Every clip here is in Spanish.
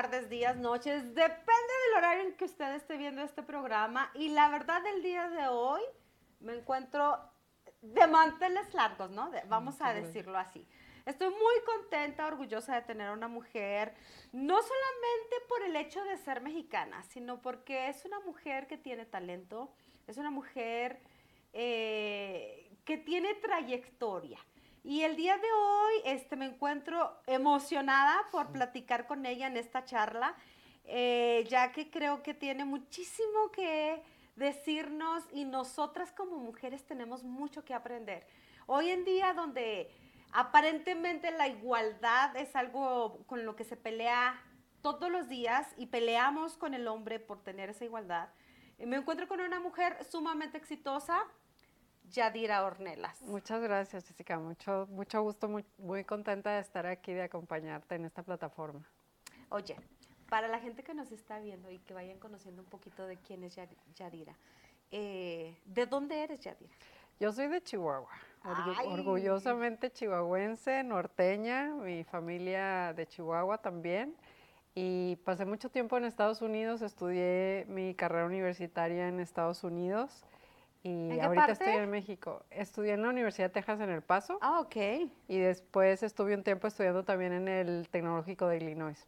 tardes, días, noches, depende del horario en que usted esté viendo este programa. Y la verdad, del día de hoy me encuentro de manteles largos, ¿no? vamos mm, a decirlo así. Estoy muy contenta, orgullosa de tener a una mujer, no solamente por el hecho de ser mexicana, sino porque es una mujer que tiene talento, es una mujer eh, que tiene trayectoria. Y el día de hoy este, me encuentro emocionada por platicar con ella en esta charla, eh, ya que creo que tiene muchísimo que decirnos y nosotras como mujeres tenemos mucho que aprender. Hoy en día donde aparentemente la igualdad es algo con lo que se pelea todos los días y peleamos con el hombre por tener esa igualdad, eh, me encuentro con una mujer sumamente exitosa, Yadira Ornelas. Muchas gracias, Jessica. Mucho, mucho gusto, muy, contenta de estar aquí, de acompañarte en esta plataforma. Oye, para la gente que nos está viendo y que vayan conociendo un poquito de quién es Yadira, eh, ¿de dónde eres, Yadira? Yo soy de Chihuahua, orgullosamente chihuahuense, norteña, mi familia de Chihuahua también. Y pasé mucho tiempo en Estados Unidos, estudié mi carrera universitaria en Estados Unidos y ahorita estoy en México. Estudié en la Universidad de Texas en El Paso. Ah, ok. Y después estuve un tiempo estudiando también en el Tecnológico de Illinois.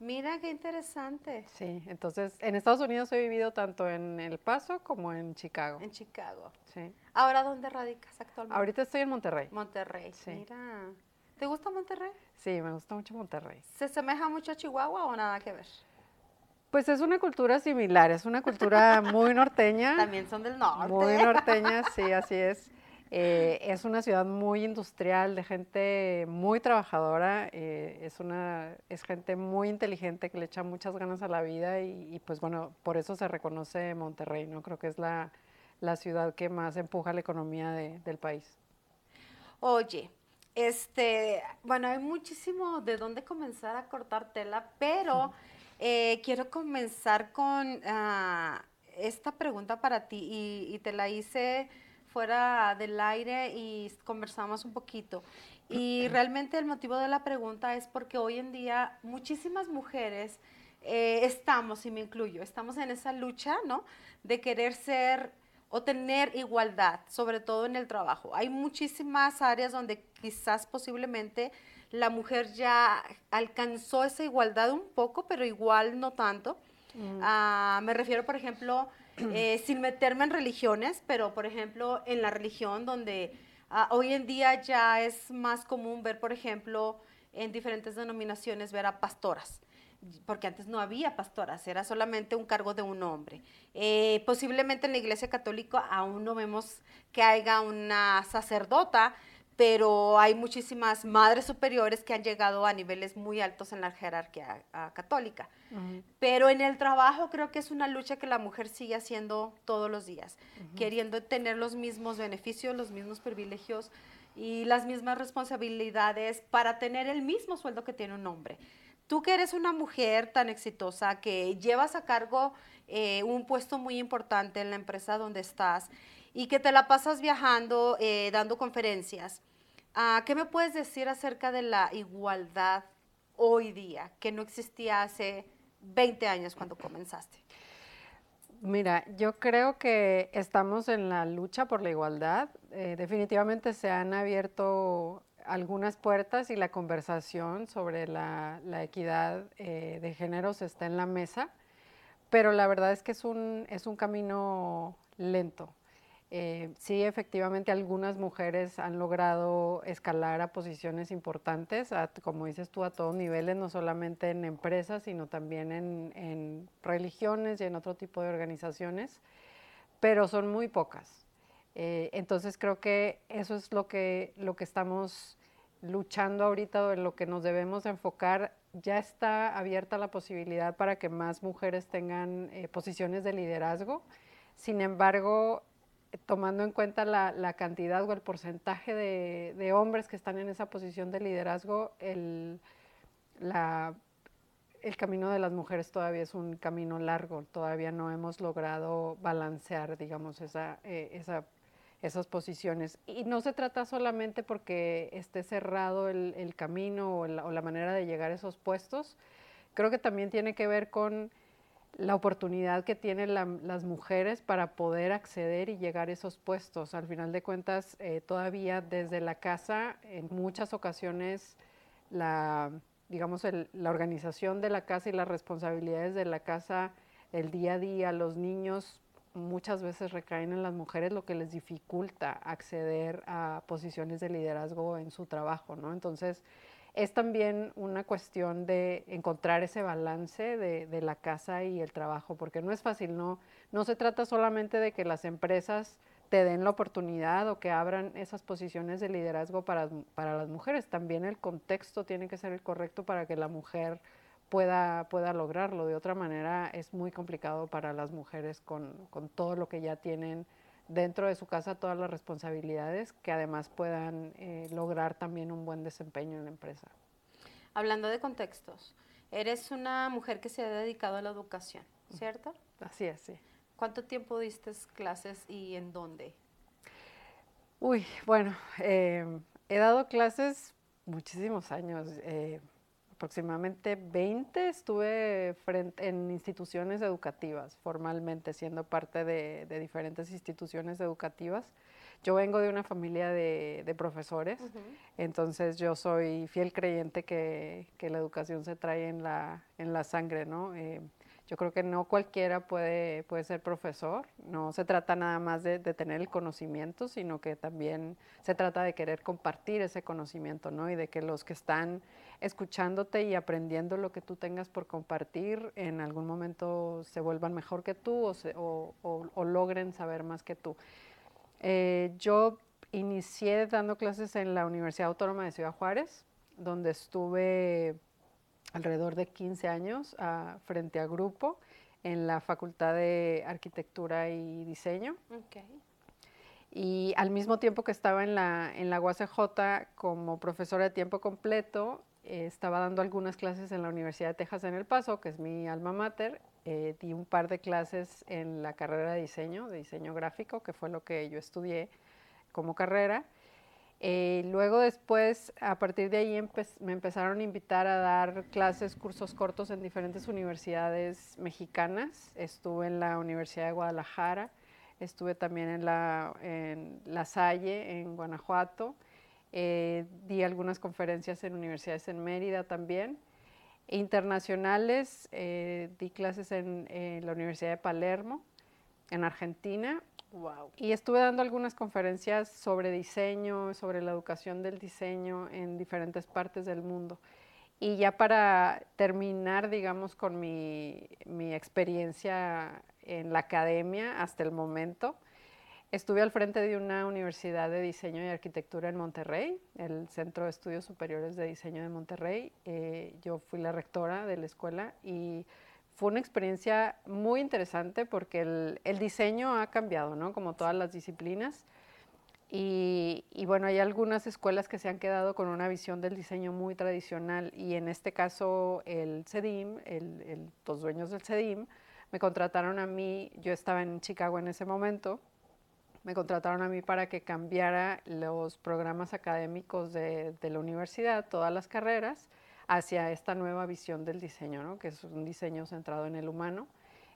Mira qué interesante. Sí, entonces en Estados Unidos he vivido tanto en El Paso como en Chicago. En Chicago. Sí. ¿Ahora dónde radicas actualmente? Ahorita estoy en Monterrey. Monterrey, sí. Mira. ¿Te gusta Monterrey? Sí, me gusta mucho Monterrey. ¿Se asemeja mucho a Chihuahua o nada que ver? Pues es una cultura similar, es una cultura muy norteña. También son del norte. Muy norteña, sí, así es. Eh, es una ciudad muy industrial, de gente muy trabajadora, eh, es, una, es gente muy inteligente que le echa muchas ganas a la vida y, pues bueno, por eso se reconoce Monterrey, ¿no? Creo que es la, ciudad que más empuja la economía del país. Oye, este, bueno, hay muchísimo de dónde comenzar a cortar tela, pero... Eh, quiero comenzar con ah, esta pregunta para ti y, te la hice fuera del aire y conversamos un poquito. Y realmente el motivo de la pregunta es porque hoy en día muchísimas mujeres eh, estamos, y me incluyo, estamos en esa lucha, ¿no? De querer ser o tener igualdad, sobre todo en el trabajo. Hay muchísimas áreas donde quizás posiblemente la mujer ya alcanzó esa igualdad un poco, pero igual no tanto. Mm. Ah, me refiero, por ejemplo, eh, sin meterme en religiones, pero por ejemplo en la religión donde ah, hoy en día ya es más común ver, por ejemplo, en diferentes denominaciones ver a pastoras porque antes no había pastoras, era solamente un cargo de un hombre. Eh, posiblemente en la Iglesia Católica aún no vemos que haya una sacerdota, pero hay muchísimas madres superiores que han llegado a niveles muy altos en la jerarquía ah, católica. Pero en el trabajo creo que es una lucha que la mujer sigue haciendo todos los días, queriendo tener los mismos beneficios, los mismos privilegios y las mismas responsabilidades para tener el mismo sueldo que tiene un hombre. Tú que eres una mujer tan exitosa, que llevas a cargo eh, un puesto muy importante en la empresa donde estás y que te la pasas viajando, eh, dando conferencias. Ah, ¿Qué me puedes decir acerca de la igualdad hoy día que no existía hace 20 años cuando comenzaste? Mira, yo creo que estamos en la lucha por la igualdad. Eh, definitivamente se han abierto algunas puertas y la conversación sobre la, equidad eh, de géneros está en la mesa, pero la verdad es que es un, es un camino lento. Eh, sí, efectivamente, algunas mujeres han logrado escalar a posiciones importantes, como dices tú, a todos niveles, no solamente en empresas, sino también en, religiones y en otro tipo de organizaciones, pero son muy pocas. Eh, entonces creo que eso es lo que, lo que estamos luchando ahorita, en lo que nos debemos enfocar. Ya está abierta la posibilidad para que más mujeres tengan eh, posiciones de liderazgo. Sin embargo, tomando en cuenta la, la, cantidad o el porcentaje de, de, hombres que están en esa posición de liderazgo, el, la, el, camino de las mujeres todavía es un camino largo, todavía no hemos logrado balancear, digamos, esa, eh, esa, esas posiciones. Y no se trata solamente porque esté cerrado el, el camino o la, o la manera de llegar a esos puestos, creo que también tiene que ver con la oportunidad que tienen las mujeres para poder acceder y llegar a esos puestos. Al final de cuentas, eh, todavía desde la casa, en muchas ocasiones, la, digamos, la organización de la casa y las responsabilidades de la casa, el día a día, los niños muchas veces recaen en las mujeres, lo que les dificulta acceder a posiciones de liderazgo en su trabajo, Entonces, es también una cuestión de encontrar ese balance de, la casa y el trabajo, porque no es fácil, no, no se trata solamente de que las empresas te den la oportunidad o que abran esas posiciones de liderazgo para, las mujeres, también el contexto tiene que ser el correcto para que la mujer pueda, pueda lograrlo, de otra manera es muy complicado para las mujeres con, con todo lo que ya tienen dentro de su casa todas las responsabilidades que además puedan eh, lograr también un buen desempeño en la empresa. Hablando de contextos, eres una mujer que se ha dedicado a la educación, ¿cierto? Así es, sí. ¿Cuánto tiempo diste clases y en dónde? Uy, bueno, eh, he dado clases muchísimos años. Eh, aproximadamente 20 estuve frente, en instituciones educativas, formalmente siendo parte de, diferentes instituciones educativas. Yo vengo de una familia de, profesores, entonces yo soy fiel creyente que, que, la educación se trae en la, en la sangre, ¿no? Eh, yo creo que no cualquiera puede, puede ser profesor, no se trata nada más de, tener el conocimiento, sino que también se trata de querer compartir ese conocimiento, ¿no? Y de que los que están escuchándote y aprendiendo lo que tú tengas por compartir, en algún momento se vuelvan mejor que tú o, logren saber más que tú. Eh, yo inicié dando clases en la Universidad Autónoma de Ciudad Juárez, donde estuve alrededor de 15 años ah, frente a grupo en la Facultad de Arquitectura y Diseño. Okay. Y al mismo tiempo que estaba en la, en la UACJ como profesora de tiempo completo, eh, estaba dando algunas clases en la Universidad de Texas en El Paso, que es mi alma mater. Eh, di un par de clases en la carrera de diseño, de diseño gráfico, que fue lo que yo estudié como carrera. Eh, luego después, a partir de ahí me empezaron a invitar a dar clases, cursos cortos en diferentes universidades mexicanas. Estuve en la Universidad de Guadalajara, estuve también en la, en Salle, en Guanajuato. Eh, di algunas conferencias en universidades en Mérida también. Internacionales, eh, di clases en la Universidad de Palermo en Argentina. Y estuve dando algunas conferencias sobre diseño, sobre la educación del diseño en diferentes partes del mundo. Y ya para terminar, digamos, con mi, mi experiencia en la academia hasta el momento, estuve al frente de una universidad de diseño y arquitectura en Monterrey, el Centro de Estudios Superiores de Diseño de Monterrey. Eh, yo fui la rectora de la escuela y fue una experiencia muy interesante porque el, diseño ha cambiado, ¿no? Como todas las disciplinas. Y, bueno, hay algunas escuelas que se han quedado con una visión del diseño muy tradicional y en este caso el CEDIM, los dueños del CEDIM, me contrataron a mí, yo estaba en Chicago en ese momento, me contrataron a mí para que cambiara los programas académicos de la universidad, todas las carreras, hacia esta nueva visión del diseño, ¿no? que es un diseño centrado en el humano.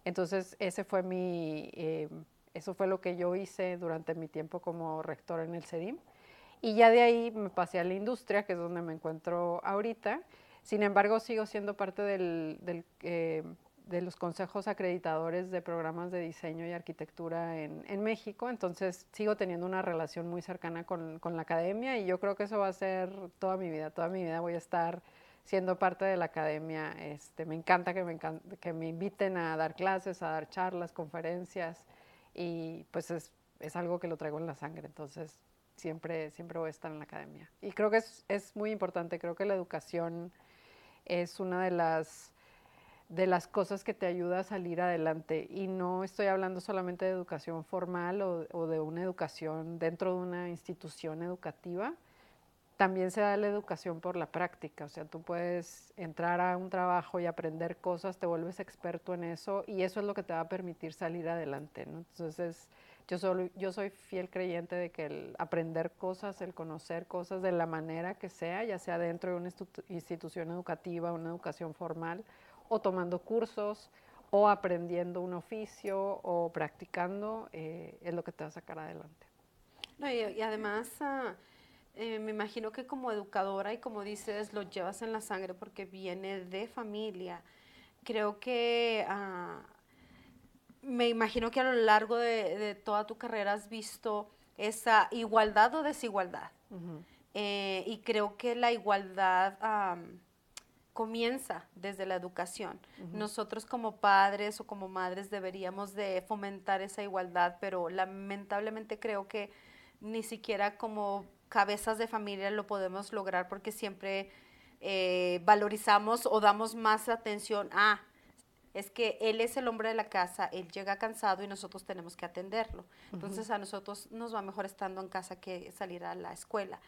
Entonces, ese fue mi, eh, eso fue lo que yo hice durante mi tiempo como rector en el CEDIM. Y ya de ahí me pasé a la industria, que es donde me encuentro ahorita. Sin embargo, sigo siendo parte eh, de los consejos acreditadores de programas de diseño y arquitectura en, México, entonces sigo teniendo una relación muy cercana con, con, la academia y yo creo que eso va a ser toda mi vida, toda mi vida voy a estar siendo parte de la academia. Este, me encanta que me, que me inviten a dar clases, a dar charlas, conferencias y pues es, algo que lo traigo en la sangre, entonces siempre, siempre voy a estar en la academia. Y creo que es, muy importante, creo que la educación es una de las de las cosas que te ayuda a salir adelante. Y no estoy hablando solamente de educación formal o, de una educación dentro de una institución educativa, también se da la educación por la práctica, o sea, tú puedes entrar a un trabajo y aprender cosas, te vuelves experto en eso y eso es lo que te va a permitir salir adelante, ¿no? Entonces, yo, soy fiel creyente de que el aprender cosas, el conocer cosas de la manera que sea, ya sea dentro de una institución educativa, una educación formal, o tomando cursos, o aprendiendo un oficio, o practicando, eh, es lo que te va a sacar adelante. y, además... Ah, eh, me imagino que como educadora y como dices, lo llevas en la sangre porque viene de familia. Creo que ah, me imagino que a lo largo de, toda tu carrera has visto esa igualdad o desigualdad. Eh, y creo que la igualdad comienza desde la educación. Nosotros como padres o como madres deberíamos de fomentar esa igualdad, pero lamentablemente creo que ni siquiera como cabezas de familia lo podemos lograr porque siempre eh, valorizamos o damos más atención a, es que él es el hombre de la casa, él llega cansado y nosotros tenemos que atenderlo. Entonces a nosotros nos va mejor estando en casa que salir a la escuela.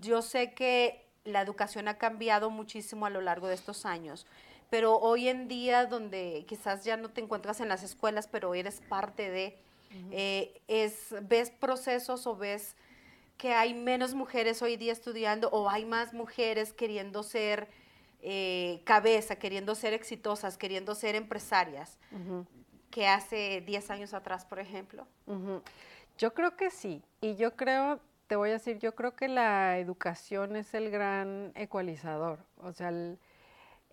Yo sé que la educación ha cambiado muchísimo a lo largo de estos años, pero hoy en día donde quizás ya no te encuentras en las escuelas, pero eres parte de, eh, es, ves procesos o ves que hay menos mujeres hoy día estudiando o hay más mujeres queriendo ser eh, cabeza, queriendo ser exitosas, queriendo ser empresarias, que hace 10 años atrás, por ejemplo? Yo creo que sí, y yo creo, te voy a decir, yo creo que la educación es el gran ecualizador, o sea,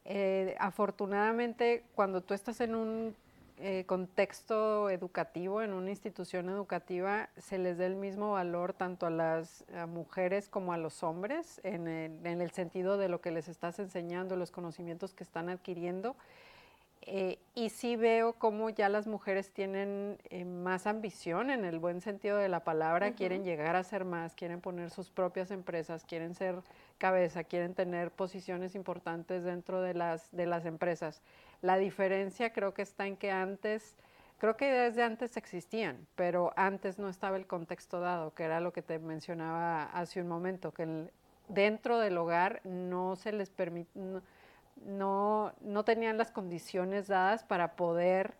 eh, afortunadamente cuando tú estás en un eh, contexto educativo, en una institución educativa, se les dé el mismo valor tanto a las mujeres como a los hombres, en el, sentido de lo que les estás enseñando, los conocimientos que están adquiriendo. Eh, y sí veo cómo ya las mujeres tienen eh, más ambición en el buen sentido de la palabra, quieren llegar a ser más, quieren poner sus propias empresas, quieren ser cabeza, quieren tener posiciones importantes dentro de las, de las empresas. La diferencia creo que está en que antes, creo que desde antes existían, pero antes no estaba el contexto dado, que era lo que te mencionaba hace un momento, que dentro del hogar no se les permite, no, no, tenían las condiciones dadas para poder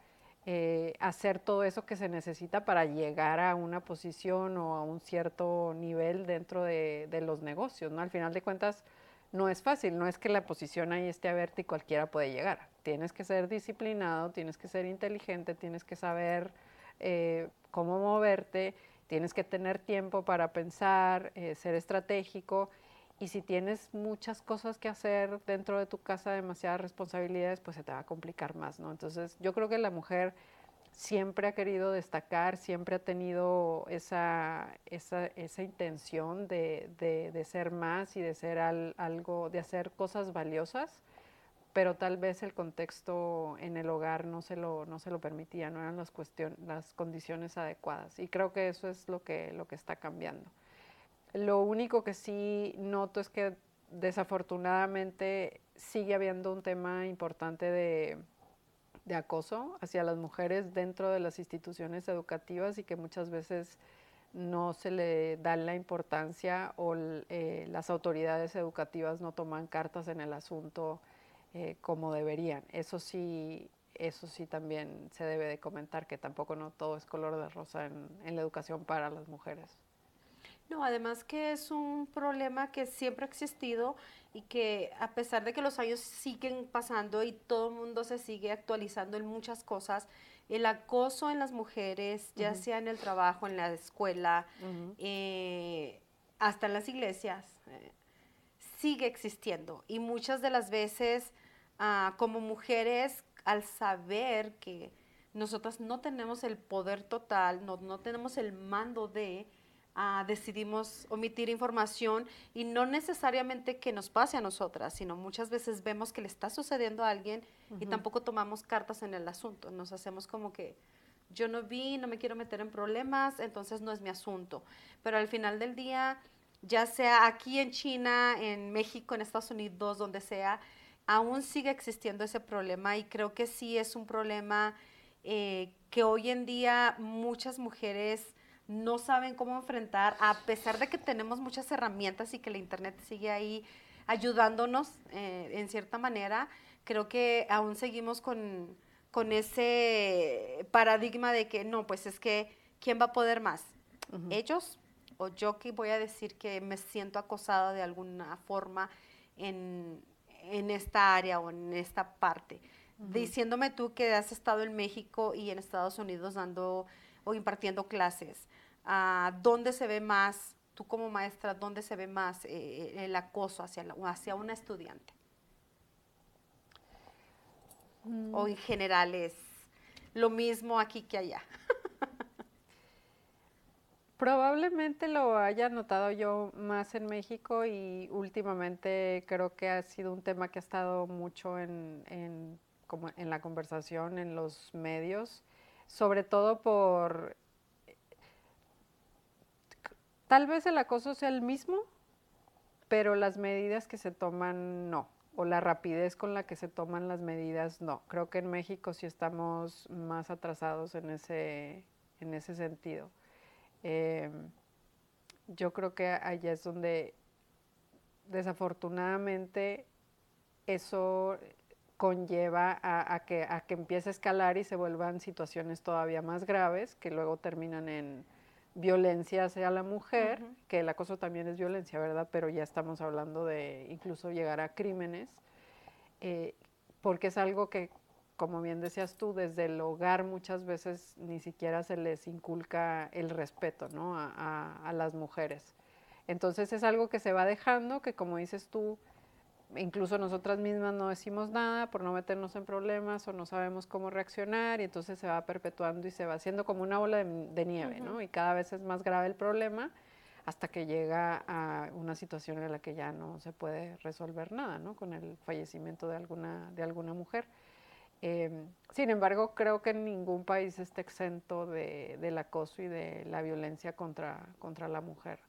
eh, hacer todo eso que se necesita para llegar a una posición o a un cierto nivel dentro de, de los negocios, ¿no? Al final de cuentas, no es fácil, no es que la posición ahí esté abierta y cualquiera puede llegar. Tienes que ser disciplinado, tienes que ser inteligente, tienes que saber eh, cómo moverte, tienes que tener tiempo para pensar, eh, ser estratégico. Y si tienes muchas cosas que hacer dentro de tu casa, demasiadas responsabilidades, pues se te va a complicar más, ¿no? Entonces, yo creo que la mujer siempre ha querido destacar, siempre ha tenido esa, esa, intención de, ser más y de ser algo, de hacer cosas valiosas, pero tal vez el contexto en el hogar no se lo, no se lo permitía, no eran las, las condiciones adecuadas. Y creo que eso es lo que, lo que está cambiando. Lo único que sí noto es que desafortunadamente sigue habiendo un tema importante de de acoso hacia las mujeres dentro de las instituciones educativas y que muchas veces no se le da la importancia o eh, las autoridades educativas no toman cartas en el asunto eh, como deberían. Eso sí, eso sí también se debe de comentar que tampoco no todo es color de rosa en la educación para las mujeres. No, además que es un problema que siempre ha existido y que a pesar de que los años siguen pasando y todo el mundo se sigue actualizando en muchas cosas, el acoso en las mujeres, ya sea en el trabajo, en la escuela, eh, hasta en las iglesias, eh, sigue existiendo. Y muchas de las veces, ah, como mujeres, al saber que nosotras no tenemos el poder total, no tenemos el mando de Ah, decidimos omitir información y no necesariamente que nos pase a nosotras, sino muchas veces vemos que le está sucediendo a alguien y tampoco tomamos cartas en el asunto. Nos hacemos como que yo no vi, no me quiero meter en problemas, entonces no es mi asunto. Pero al final del día, ya sea aquí en China, en México, en Estados Unidos, donde sea, aún sigue existiendo ese problema y creo que sí es un problema eh, que hoy en día muchas mujeres no saben cómo enfrentar, a pesar de que tenemos muchas herramientas y que la Internet sigue ahí ayudándonos eh, en cierta manera, creo que aún seguimos con, ese paradigma de que no, pues es que, ¿quién va a poder más? ¿Ellos? ¿O yo que voy a decir que me siento acosada de alguna forma en, esta área o en esta parte? Diciéndome tú que has estado en México y en Estados Unidos dando o impartiendo clases dónde se ve más, tú como maestra, dónde se ve más eh, eh, el acoso hacia, hacia una estudiante? O mm. en general es lo mismo aquí que allá. Probablemente lo haya notado yo más en México y últimamente creo que ha sido un tema que ha estado mucho en la conversación, en los medios, sobre todo por Tal vez el acoso sea el mismo, pero las medidas que se toman no, o la rapidez con la que se toman las medidas no. Creo que en México sí estamos más atrasados en ese, en ese sentido. Em, yo creo que allá es donde desafortunadamente eso conlleva a, que, a que empiece a escalar y se vuelvan situaciones todavía más graves que luego terminan en violencia hacia la mujer, que el acoso también es violencia, ¿verdad? Pero ya estamos hablando de incluso llegar a crímenes, eh, porque es algo que, como bien decías tú, desde el hogar muchas veces ni siquiera se les inculca el respeto, ¿no? a las mujeres. Entonces es algo que se va dejando, que como dices tú, incluso nosotras mismas no decimos nada por no meternos en problemas o no sabemos cómo reaccionar y entonces se va perpetuando y se va haciendo como una bola de, nieve, ¿no? Y cada vez es más grave el problema hasta que llega a una situación en la que ya no se puede resolver nada, ¿no? Con el fallecimiento de alguna, de alguna mujer. Em, sin embargo, creo que ningún país está exento de, del acoso y de la violencia contra, la mujer.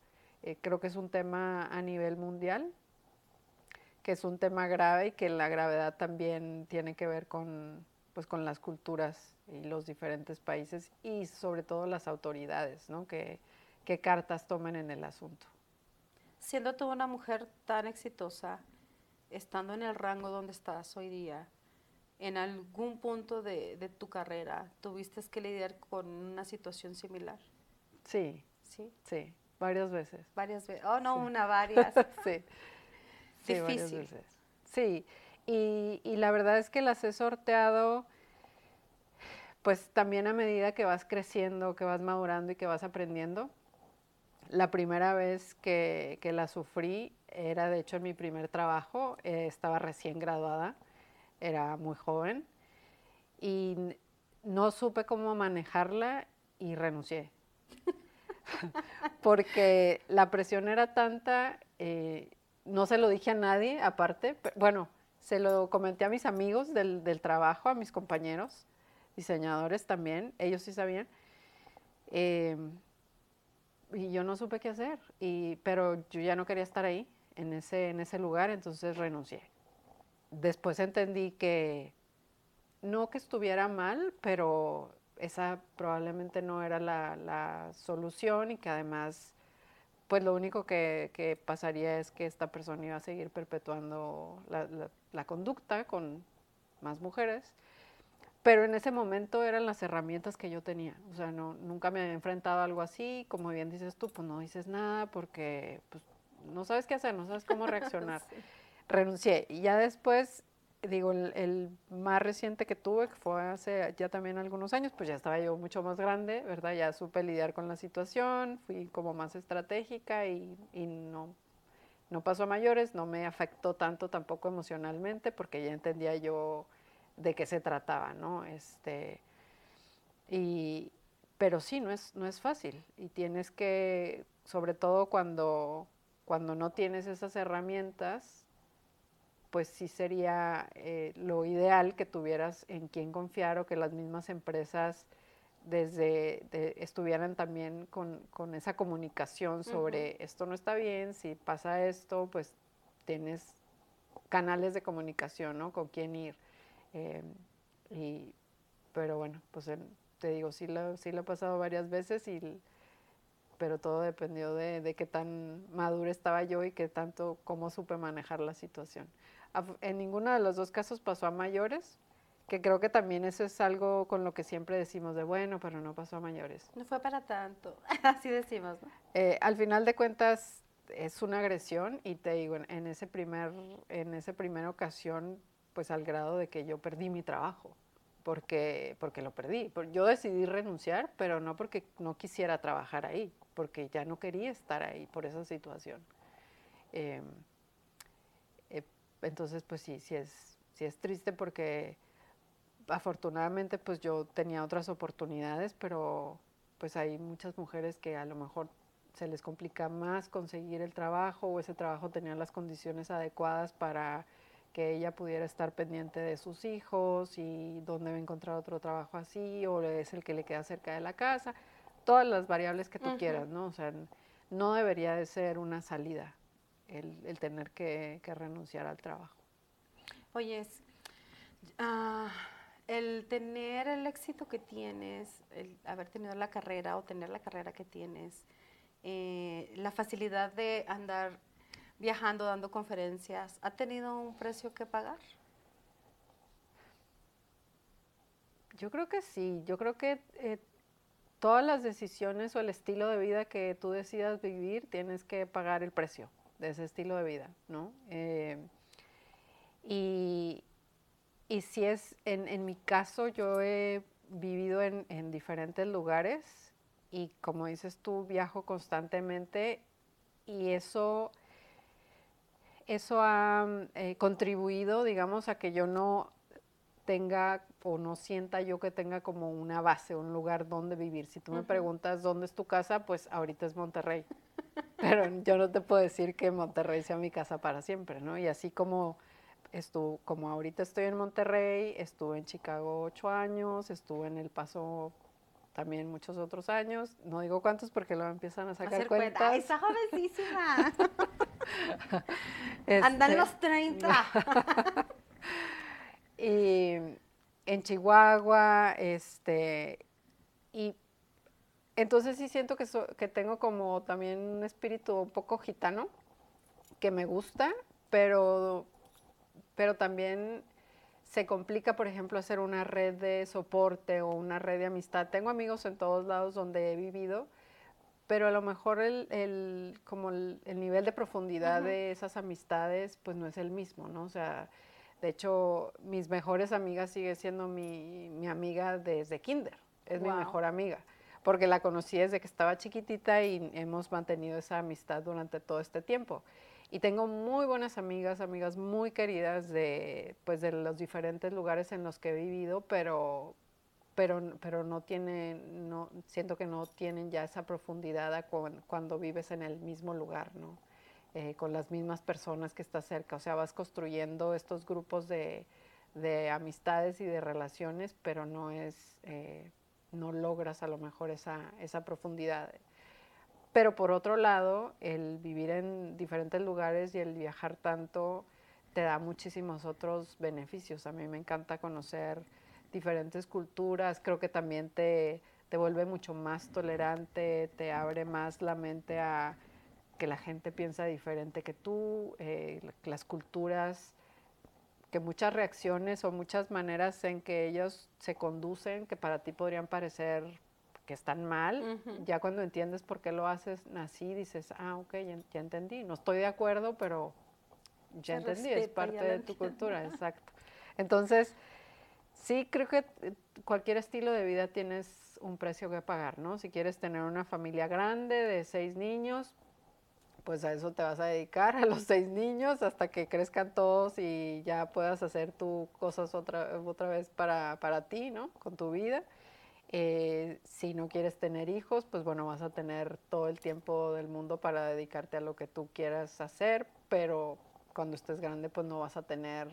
Eh, creo que es un tema a nivel mundial, que es un tema grave y que la gravedad también tiene que ver con, pues, con las culturas y los diferentes países y sobre todo las autoridades, ¿no? Que, qué cartas tomen en el asunto. Siendo tú una mujer tan exitosa, estando en el rango donde estás hoy día, en algún punto de, de tu carrera, ¿tuviste que lidiar con una situación similar? Sí. ¿Sí? Sí, varias veces. Varias veces. Oh, no, una, varias. sí. Sí, Difícil. Sí, y, la verdad es que las he sorteado, pues también a medida que vas creciendo, que vas madurando y que vas aprendiendo. La primera vez que, que la sufrí era, de hecho, en mi primer trabajo, eh, estaba recién graduada, era muy joven, y no supe cómo manejarla y renuncié. Porque la presión era tanta eh, no se lo dije a nadie aparte, bueno, se lo comenté a mis amigos del, trabajo, a mis compañeros, diseñadores también, ellos sí sabían. Em, y yo no supe qué hacer, y, pero yo ya no quería estar ahí, en ese, en ese lugar, entonces renuncié. Después entendí que no que estuviera mal, pero esa probablemente no era la, la solución y que además pues lo único que, pasaría es que esta persona iba a seguir perpetuando la, conducta con más mujeres. Pero en ese momento eran las herramientas que yo tenía. O sea, no, nunca me había enfrentado a algo así. Como bien dices tú, pues no dices nada porque pues, no sabes qué hacer, no sabes cómo reaccionar. Renuncié. Y ya después digo, el, más reciente que tuve, que fue hace ya también algunos años, pues ya estaba yo mucho más grande, ¿verdad? Ya supe lidiar con la situación, fui como más estratégica y, no, pasó a mayores, no me afectó tanto tampoco emocionalmente, porque ya entendía yo de qué se trataba, ¿no? Este, y, pero sí, no es, no es fácil y tienes que, sobre todo cuando, cuando no tienes esas herramientas, pues sí sería eh, lo ideal que tuvieras en quién confiar o que las mismas empresas desde estuvieran también con, esa comunicación sobre esto no está bien, si pasa esto, pues tienes canales de comunicación, ¿no? Con quién ir. Eh, y, pero bueno, pues te digo, sí lo, sí lo he pasado varias veces, pero todo dependió de, de qué tan madura estaba yo y qué tanto, cómo supe manejar la situación. En ninguno de los dos casos pasó a mayores, que creo que también eso es algo con lo que siempre decimos de bueno, pero no pasó a mayores. No fue para tanto, así decimos. Eh, al final de cuentas es una agresión y te digo, en, ese primer, en esa primera ocasión, pues al grado de que yo perdí mi trabajo, porque, porque lo perdí. Yo decidí renunciar, pero no porque no quisiera trabajar ahí, porque ya no quería estar ahí por esa situación. Eh, entonces, pues sí, sí es, sí es triste porque afortunadamente pues yo tenía otras oportunidades, pero pues hay muchas mujeres que a lo mejor se les complica más conseguir el trabajo o ese trabajo tenía las condiciones adecuadas para que ella pudiera estar pendiente de sus hijos y dónde va a encontrar otro trabajo así o es el que le queda cerca de la casa, todas las variables que tú quieras, ¿no? O sea, no debería de ser una salida, el, tener que, renunciar al trabajo. Oye, ah, el tener el éxito que tienes, el haber tenido la carrera o tener la carrera que tienes, eh, la facilidad de andar viajando, dando conferencias, ¿ha tenido un precio que pagar? Yo creo que sí, yo creo que eh, todas las decisiones o el estilo de vida que tú decidas vivir tienes que pagar el precio de ese estilo de vida, ¿no? Eh, y, y, si es, en, en, mi caso, yo he vivido en, en diferentes lugares y como dices tú, viajo constantemente y eso eso ha eh, contribuido, digamos, a que yo no tenga o no sienta yo que tenga como una base, un lugar donde vivir. Si tú me preguntas dónde es tu casa, pues ahorita es Monterrey, pero yo no te puedo decir que Monterrey sea mi casa para siempre, ¿no? Y así como como ahorita estoy en Monterrey, estuve en Chicago ocho años, estuve en El Paso también muchos otros años, no digo cuántos porque lo empiezan a sacar Cuenta. Está jovencísima. Este, Andan los 30. y en Chihuahua, este, y entonces sí siento que, tengo como también un espíritu un poco gitano, que me gusta, pero, también se complica, por ejemplo, hacer una red de soporte o una red de amistad. Tengo amigos en todos lados donde he vivido, pero a lo mejor el, como el, nivel de profundidad de esas amistades pues no es el mismo, ¿no? O sea, de hecho, mis mejores amigas sigue siendo mi, amiga desde kinder, es mi mejor amiga porque la conocí desde que estaba chiquitita y hemos mantenido esa amistad durante todo este tiempo. Y tengo muy buenas amigas, amigas muy queridas de, pues, de los diferentes lugares en los que he vivido, pero, pero, pero no tienen, no, siento que no tienen ya esa profundidad cuando vives en el mismo lugar, ¿no? Eh, con las mismas personas que estás cerca. O sea, vas construyendo estos grupos de, de amistades y de relaciones, pero no es... Eh, no logras a lo mejor esa, esa profundidad. Pero por otro lado, el vivir en diferentes lugares y el viajar tanto te da muchísimos otros beneficios. A mí me encanta conocer diferentes culturas, creo que también te, vuelve mucho más tolerante, te abre más la mente a que la gente piensa diferente que tú, eh, las culturas que muchas reacciones o muchas maneras en que ellos se conducen, que para ti podrían parecer que están mal, ya cuando entiendes por qué lo haces así, dices, ah, ok, ya, entendí, no estoy de acuerdo, pero ya entendí, es parte de tu cultura, exacto. Entonces, sí, creo que eh, cualquier estilo de vida tienes un precio que pagar, ¿no? Si quieres tener una familia grande de seis niños, pues a eso te vas a dedicar, a los seis niños, hasta que crezcan todos y ya puedas hacer tus cosas otra, otra vez para, para ti, ¿no? Con tu vida. Eh, si no quieres tener hijos, pues bueno, vas a tener todo el tiempo del mundo para dedicarte a lo que tú quieras hacer, pero cuando estés grande, pues no vas a tener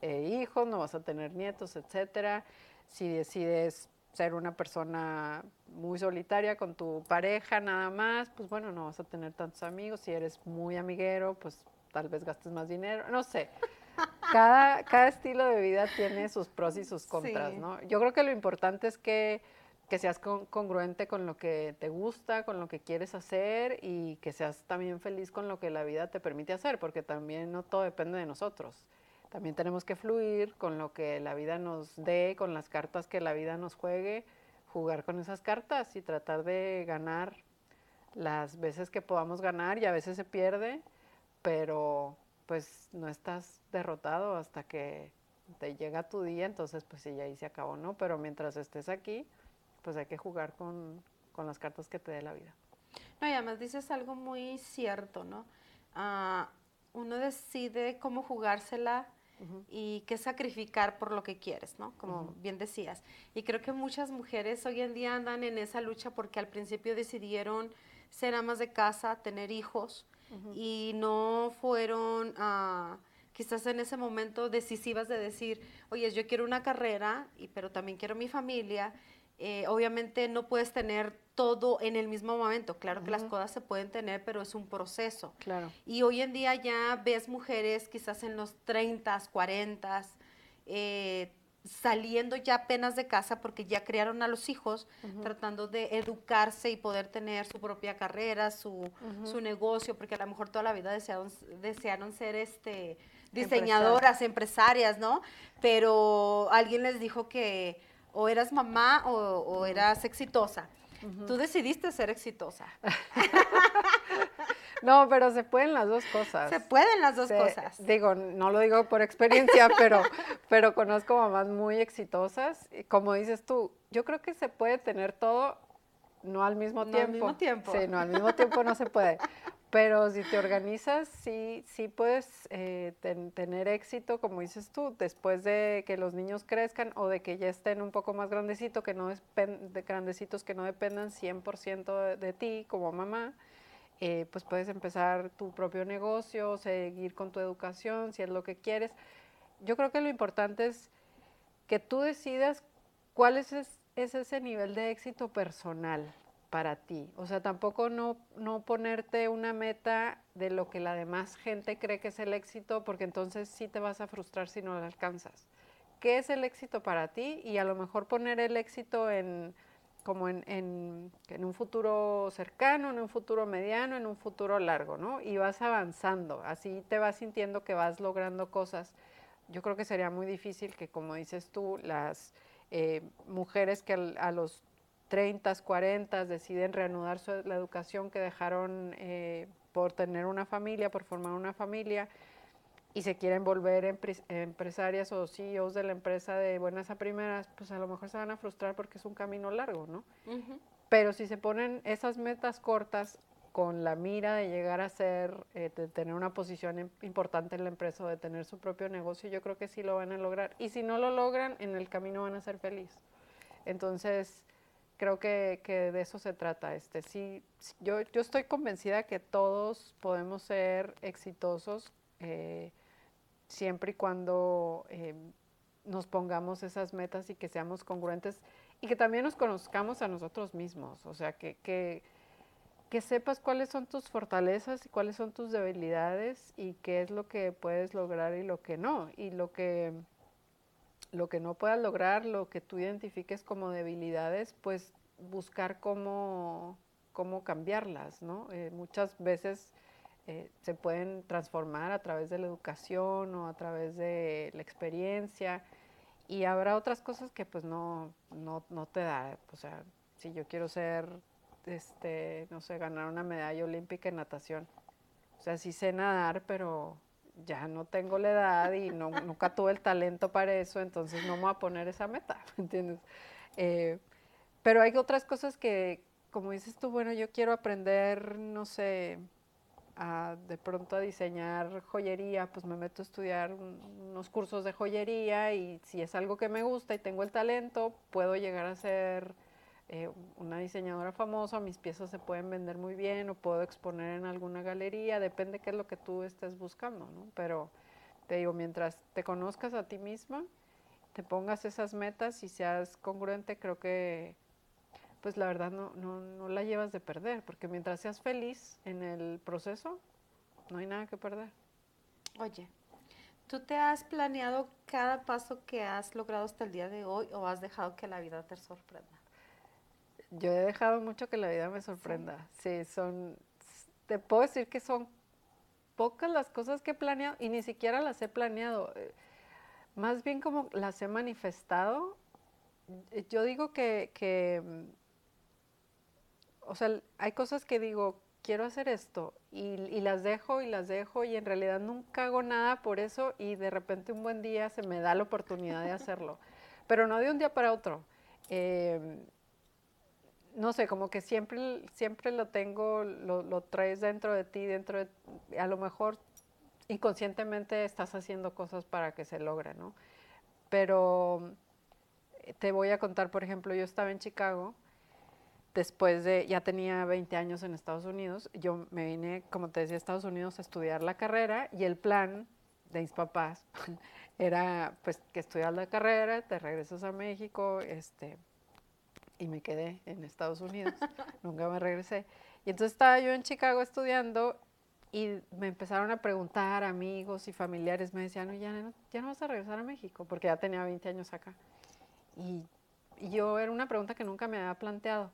eh, hijos, no vas a tener nietos, etcétera. Si decides ser una persona muy solitaria con tu pareja nada más, pues bueno, no vas a tener tantos amigos. Si eres muy amiguero, pues tal vez gastes más dinero, no sé. Cada, estilo de vida tiene sus pros y sus contras, ¿no? Yo creo que lo importante es que, que seas congruente con lo que te gusta, con lo que quieres hacer y que seas también feliz con lo que la vida te permite hacer, porque también no todo depende de nosotros. También tenemos que fluir con lo que la vida nos dé, con las cartas que la vida nos juegue, jugar con esas cartas y tratar de ganar las veces que podamos ganar y a veces se pierde, pero pues no estás derrotado hasta que te llega tu día, entonces pues sí, ahí se acabó, ¿no? Pero mientras estés aquí, pues hay que jugar con, las cartas que te dé la vida. No, y además dices algo muy cierto, ¿no? Ah, uno decide cómo jugársela y que sacrificar por lo que quieres, ¿no? Como bien decías. Y creo que muchas mujeres hoy en día andan en esa lucha porque al principio decidieron ser amas de casa, tener hijos y no fueron ah, quizás en ese momento decisivas de decir, oye, yo quiero una carrera, y, pero también quiero mi familia eh, obviamente no puedes tener todo en el mismo momento. Claro que las cosas se pueden tener, pero es un proceso. Claro. Y hoy en día ya ves mujeres quizás en los 30, 40, eh, saliendo ya apenas de casa porque ya crearon a los hijos, tratando de educarse y poder tener su propia carrera, su, negocio, porque a lo mejor toda la vida desearon, ser este diseñadoras, empresarias, ¿no? Pero alguien les dijo que o eras mamá o, eras exitosa. Tú decidiste ser exitosa. no, pero se pueden las dos cosas. Se pueden las dos cosas. Digo, no lo digo por experiencia, pero, pero conozco mamás muy exitosas. Y como dices tú, yo creo que se puede tener todo, no al mismo tiempo. No al mismo tiempo. Sí, no al mismo tiempo no se puede. Pero si te organizas, sí, sí puedes eh, tener éxito, como dices tú, después de que los niños crezcan o de que ya estén un poco más grandecito, que no de grandecitos que no dependan 100% de, ti como mamá. Eh, pues puedes empezar tu propio negocio, seguir con tu educación, si es lo que quieres. Yo creo que lo importante es que tú decidas cuál es ese nivel de éxito personal, para ti. O sea, tampoco no, ponerte una meta de lo que la demás gente cree que es el éxito, porque entonces sí te vas a frustrar si no lo alcanzas. ¿Qué es el éxito para ti? Y a lo mejor poner el éxito en como en, un futuro cercano, en un futuro mediano, en un futuro largo, ¿no? Y vas avanzando, así te vas sintiendo que vas logrando cosas. Yo creo que sería muy difícil que, como dices tú, las, eh, mujeres que a los 30, 40 deciden reanudar la educación que dejaron eh, por tener una familia, por formar una familia y se quieren volver empresarias o CEOs de la empresa de buenas a primeras, pues a lo mejor se van a frustrar porque es un camino largo, ¿no? Pero si se ponen esas metas cortas con la mira de llegar a ser, eh, de tener una posición importante en la empresa de tener su propio negocio, yo creo que sí lo van a lograr. Y si no lo logran, en el camino van a ser felices. Entonces, creo que, que, de eso se trata. Este, sí, yo, yo estoy convencida que todos podemos ser exitosos eh, siempre y cuando eh, nos pongamos esas metas y que seamos congruentes y que también nos conozcamos a nosotros mismos. O sea, que, que, que sepas cuáles son tus fortalezas y cuáles son tus debilidades y qué es lo que puedes lograr y lo que no. Y lo que lo que no puedas lograr, lo que tú identifiques como debilidades, pues buscar cómo, cómo cambiarlas, ¿no? Eh, muchas veces eh, se pueden transformar a través de la educación o a través de la experiencia y habrá otras cosas que pues no, no, te da, o sea, si yo quiero ser, este, no sé, ganar una medalla olímpica en natación, o sea, sí sé nadar, pero ya no tengo la edad y no, nunca tuve el talento para eso, entonces no me voy a poner esa meta, entiendes? Eh, pero hay otras cosas que, como dices tú, bueno, yo quiero aprender, no sé, de pronto a diseñar joyería, pues me meto a estudiar unos cursos de joyería y si es algo que me gusta y tengo el talento, puedo llegar a ser eh, una diseñadora famosa, mis piezas se pueden vender muy bien o puedo exponer en alguna galería, depende qué es lo que tú estés buscando, ¿no? Pero te digo, mientras te conozcas a ti misma, te pongas esas metas y seas congruente, creo que pues la verdad no, no la llevas de perder, porque mientras seas feliz en el proceso, no hay nada que perder. Oye, ¿Tú te has planeado cada paso que has logrado hasta el día de hoy o has dejado que la vida te sorprenda? Yo he dejado mucho que la vida me sorprenda. Sí, son, te puedo decir que son pocas las cosas que he planeado y ni siquiera las he planeado. Eh, más bien como las he manifestado. Eh, yo digo que, mm, o sea, hay cosas que digo, quiero hacer esto y, y, las dejo y las dejo y en realidad nunca hago nada por eso y de repente un buen día se me da la oportunidad de hacerlo, pero no de un día para otro. Eh, no sé, como que siempre, siempre lo tengo, lo, traes dentro de ti, dentro de, a lo mejor inconscientemente estás haciendo cosas para que se logre, ¿no? Pero eh, te voy a contar, por ejemplo, yo estaba en Chicago, después de, ya tenía 20 años en Estados Unidos, yo me vine, como te decía, a Estados Unidos a estudiar la carrera y el plan de mis papás era pues que estudias la carrera, te regresas a México, este, y me quedé en Estados Unidos, nunca me regresé. Y entonces estaba yo en Chicago estudiando y me empezaron a preguntar amigos y familiares, me decían, ya no, ya no vas a regresar a México, porque ya tenía 20 años acá. Y, yo era una pregunta que nunca me había planteado,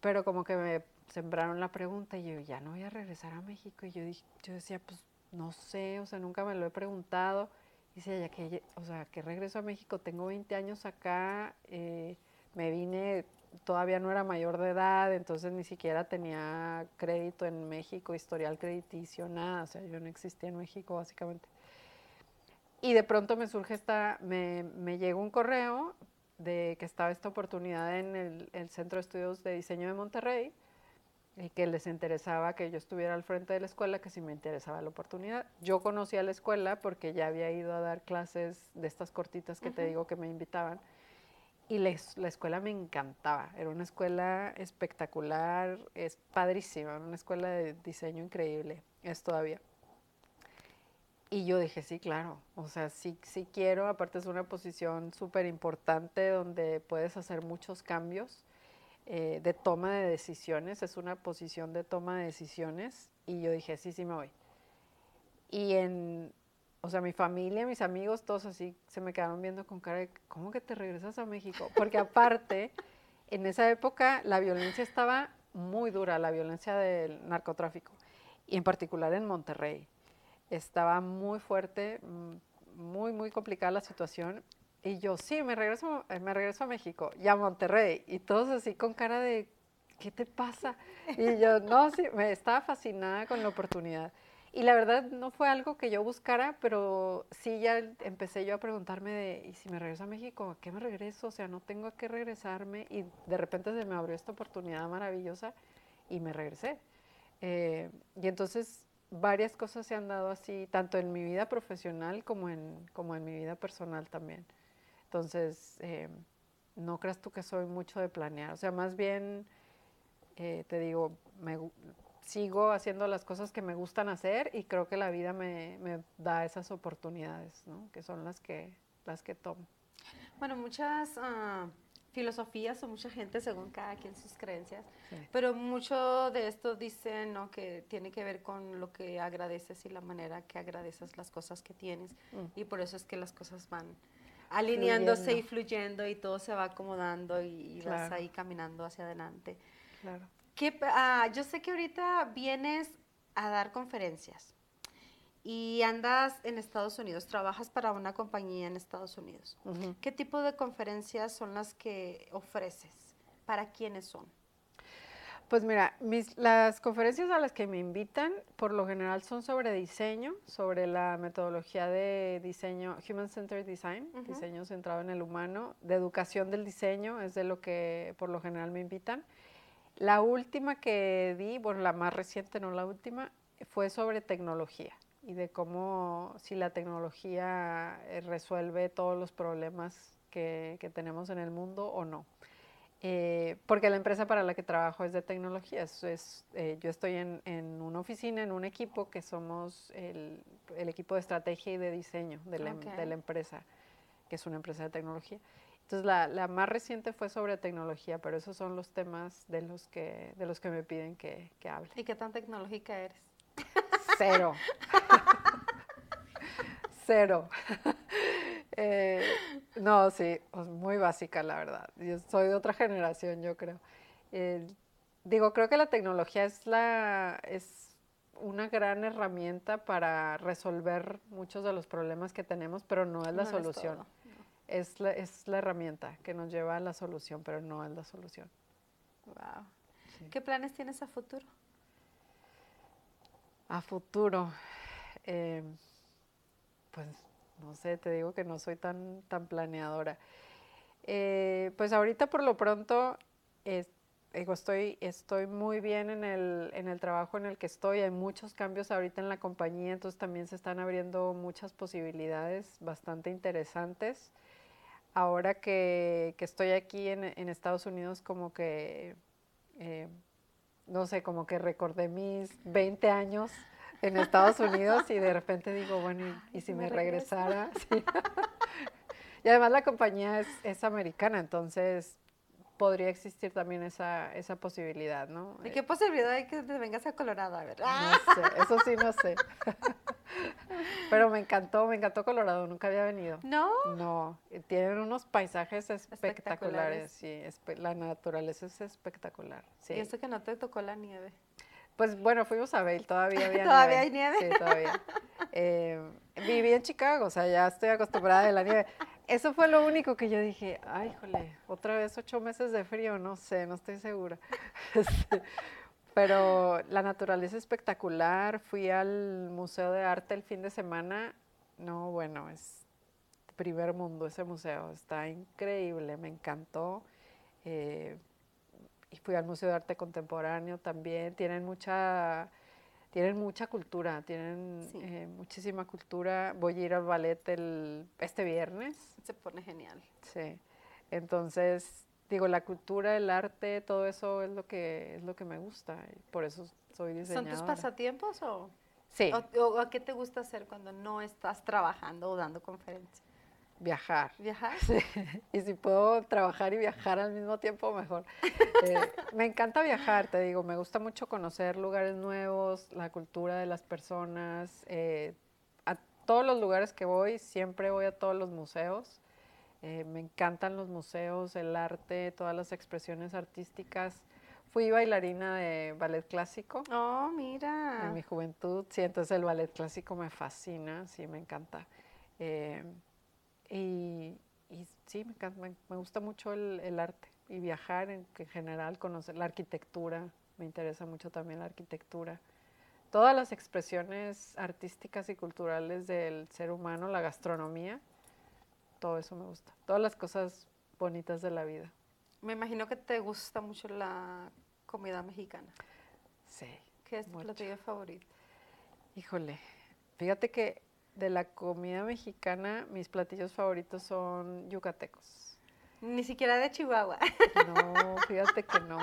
pero como que me sembraron la pregunta y yo, ya no voy a regresar a México. Y yo, dije, yo decía, pues no sé, o sea, nunca me lo he preguntado. Y decía, ya que, o sea, que regreso a México, tengo 20 años acá. Eh, me vine, todavía no era mayor de edad, entonces ni siquiera tenía crédito en México, historial crediticio, nada, o sea, yo no existía en México básicamente. Y de pronto me surge esta, me, llegó un correo de que estaba esta oportunidad en el, Centro de Estudios de Diseño de Monterrey y que les interesaba que yo estuviera al frente de la escuela, que si me interesaba la oportunidad. Yo conocía la escuela porque ya había ido a dar clases de estas cortitas que te digo que me invitaban y la escuela me encantaba. Era una escuela espectacular, es padrísima, una escuela de diseño increíble, es todavía. Y yo dije, sí, claro, o sea, sí, sí quiero, aparte es una posición súper importante donde puedes hacer muchos cambios eh, de toma de decisiones, es una posición de toma de decisiones y yo dije, sí, sí me voy. Y en, o sea, mi familia, mis amigos, todos así se me quedaron viendo con cara de, ¿cómo que te regresas a México? Porque aparte, en esa época la violencia estaba muy dura, la violencia del narcotráfico, y en particular en Monterrey. Estaba muy fuerte, mm, muy, muy complicada la situación. Y yo, sí, me regreso, eh, me regreso a México y a Monterrey. Y todos así con cara de, ¿qué te pasa? Y yo, no, sí, me estaba fascinada con la oportunidad. Y la verdad no fue algo que yo buscara, pero sí ya empecé yo a preguntarme de, ¿y si me regreso a México? ¿A qué me regreso? O sea, no tengo a qué regresarme. Y de repente se me abrió esta oportunidad maravillosa y me regresé. Eh, y entonces varias cosas se han dado así, tanto en mi vida profesional como en, como en mi vida personal también. Entonces, eh, no creas tú que soy mucho de planear. O sea, más bien, eh, te digo, me, sigo haciendo las cosas que me gustan hacer y creo que la vida me, me da esas oportunidades, ¿no? que son las que, las que tomo. Bueno, muchas ah, filosofías o mucha gente según cada quien sus creencias, pero mucho de esto dicen ¿no? que tiene que ver con lo que agradeces y la manera que agradeces las cosas que tienes mm. y por eso es que las cosas van alineándose y fluyendo y todo se va acomodando y, vas ahí caminando hacia adelante. Claro. Ah, yo sé que ahorita vienes a dar conferencias y andas en Estados Unidos, trabajas para una compañía en Estados Unidos. ¿Qué tipo de conferencias son las que ofreces? ¿Para quiénes son? Pues mira, las conferencias a las que me invitan por lo general son sobre diseño, sobre la metodología de diseño, Human Centered Design, diseño centrado en el humano, de educación del diseño, es de lo que por lo general me invitan. La última que di, bueno, la más reciente, no la última, fue sobre tecnología y de cómo si la tecnología eh, resuelve todos los problemas que, tenemos en el mundo o no. Eh, porque la empresa para la que trabajo es de tecnología. Eh, yo estoy en, una oficina, en un equipo que somos el, equipo de estrategia y de diseño de la, em, empresa, que es una empresa de tecnología. Entonces, la, más reciente fue sobre tecnología, pero esos son los temas de los que, de los que me piden que, hable. ¿Y qué tan tecnológica eres? Cero. Cero. Eh, no, sí, pues, muy básica, la verdad. Yo soy de otra generación, yo creo. digo, creo que la tecnología es Es, una gran herramienta para resolver muchos de los problemas que tenemos, pero no es la solución es la, herramienta que nos lleva a la solución, pero no es la solución. ¿Qué planes tienes a futuro? A futuro, em, pues no sé, te digo que no soy tan, tan planeadora. Eh, pues ahorita por lo pronto digo, estoy, muy bien en el, en el, trabajo en el que estoy. Hay muchos cambios ahorita en la compañía, entonces también se están abriendo muchas posibilidades bastante interesantes ahora que, que estoy aquí en, Estados Unidos, como que, eh, no sé, como que recordé mis 20 años en Estados Unidos y de repente digo, bueno, ¿y, si me, regresara? y además la compañía es americana, entonces podría existir también esa, esa posibilidad, ¿no? ¿Y qué posibilidad hay que te vengas a Colorado? A ver. No ah. sé, eso sí no sé. Pero me encantó, me encantó Colorado, nunca había venido. ¿No? No, tienen unos paisajes espectaculares, sí, la naturaleza es espectacular. Y eso que no te tocó la nieve. Pues bueno, fuimos a Bale, todavía había nieve. ¿Todavía hay nieve? Sí, todavía. Eh, viví en Chicago, o sea, ya estoy acostumbrada de la nieve eso fue lo único que yo dije, ay, jole, otra vez ocho meses de frío, no sé, no estoy segura. Este, pero la naturaleza es espectacular, fui al Museo de Arte el fin de semana, no, bueno, es primer mundo ese museo, está increíble, me encantó. Eh, y fui al Museo de Arte Contemporáneo también, tienen mucha tienen mucha cultura, tienen eh, muchísima cultura. Voy a ir al ballet el, este viernes. Se pone genial. Sí. Entonces, digo, la cultura, el arte, todo eso es lo que, es lo que me gusta. Por eso soy diseñadora. ¿Son tus pasatiempos o...? Sí. O, ¿A qué te gusta hacer cuando no estás trabajando o dando conferencias? viajar. Viajar. Sí. Y si puedo trabajar y viajar al mismo tiempo, mejor. Eh, me encanta viajar, te digo, me gusta mucho conocer lugares nuevos, la cultura de las personas. Eh, a todos los lugares que voy, siempre voy a todos los museos. Eh, me encantan los museos, el arte, todas las expresiones artísticas. Fui bailarina de ballet clásico. Oh, mira. En mi juventud, sí, entonces el ballet clásico me fascina, sí, me encanta. Y, sí, me, gusta mucho el, arte y viajar en, general, conocer la arquitectura, me interesa mucho también la arquitectura. Todas las expresiones artísticas y culturales del ser humano, la gastronomía, todo eso me gusta. Todas las cosas bonitas de la vida. Me imagino que te gusta mucho la comida mexicana. Sí. ¿Qué es tu platillo favorito? Híjole, fíjate que de la comida mexicana, mis platillos favoritos son yucatecos. Ni siquiera de Chihuahua. No, fíjate que no.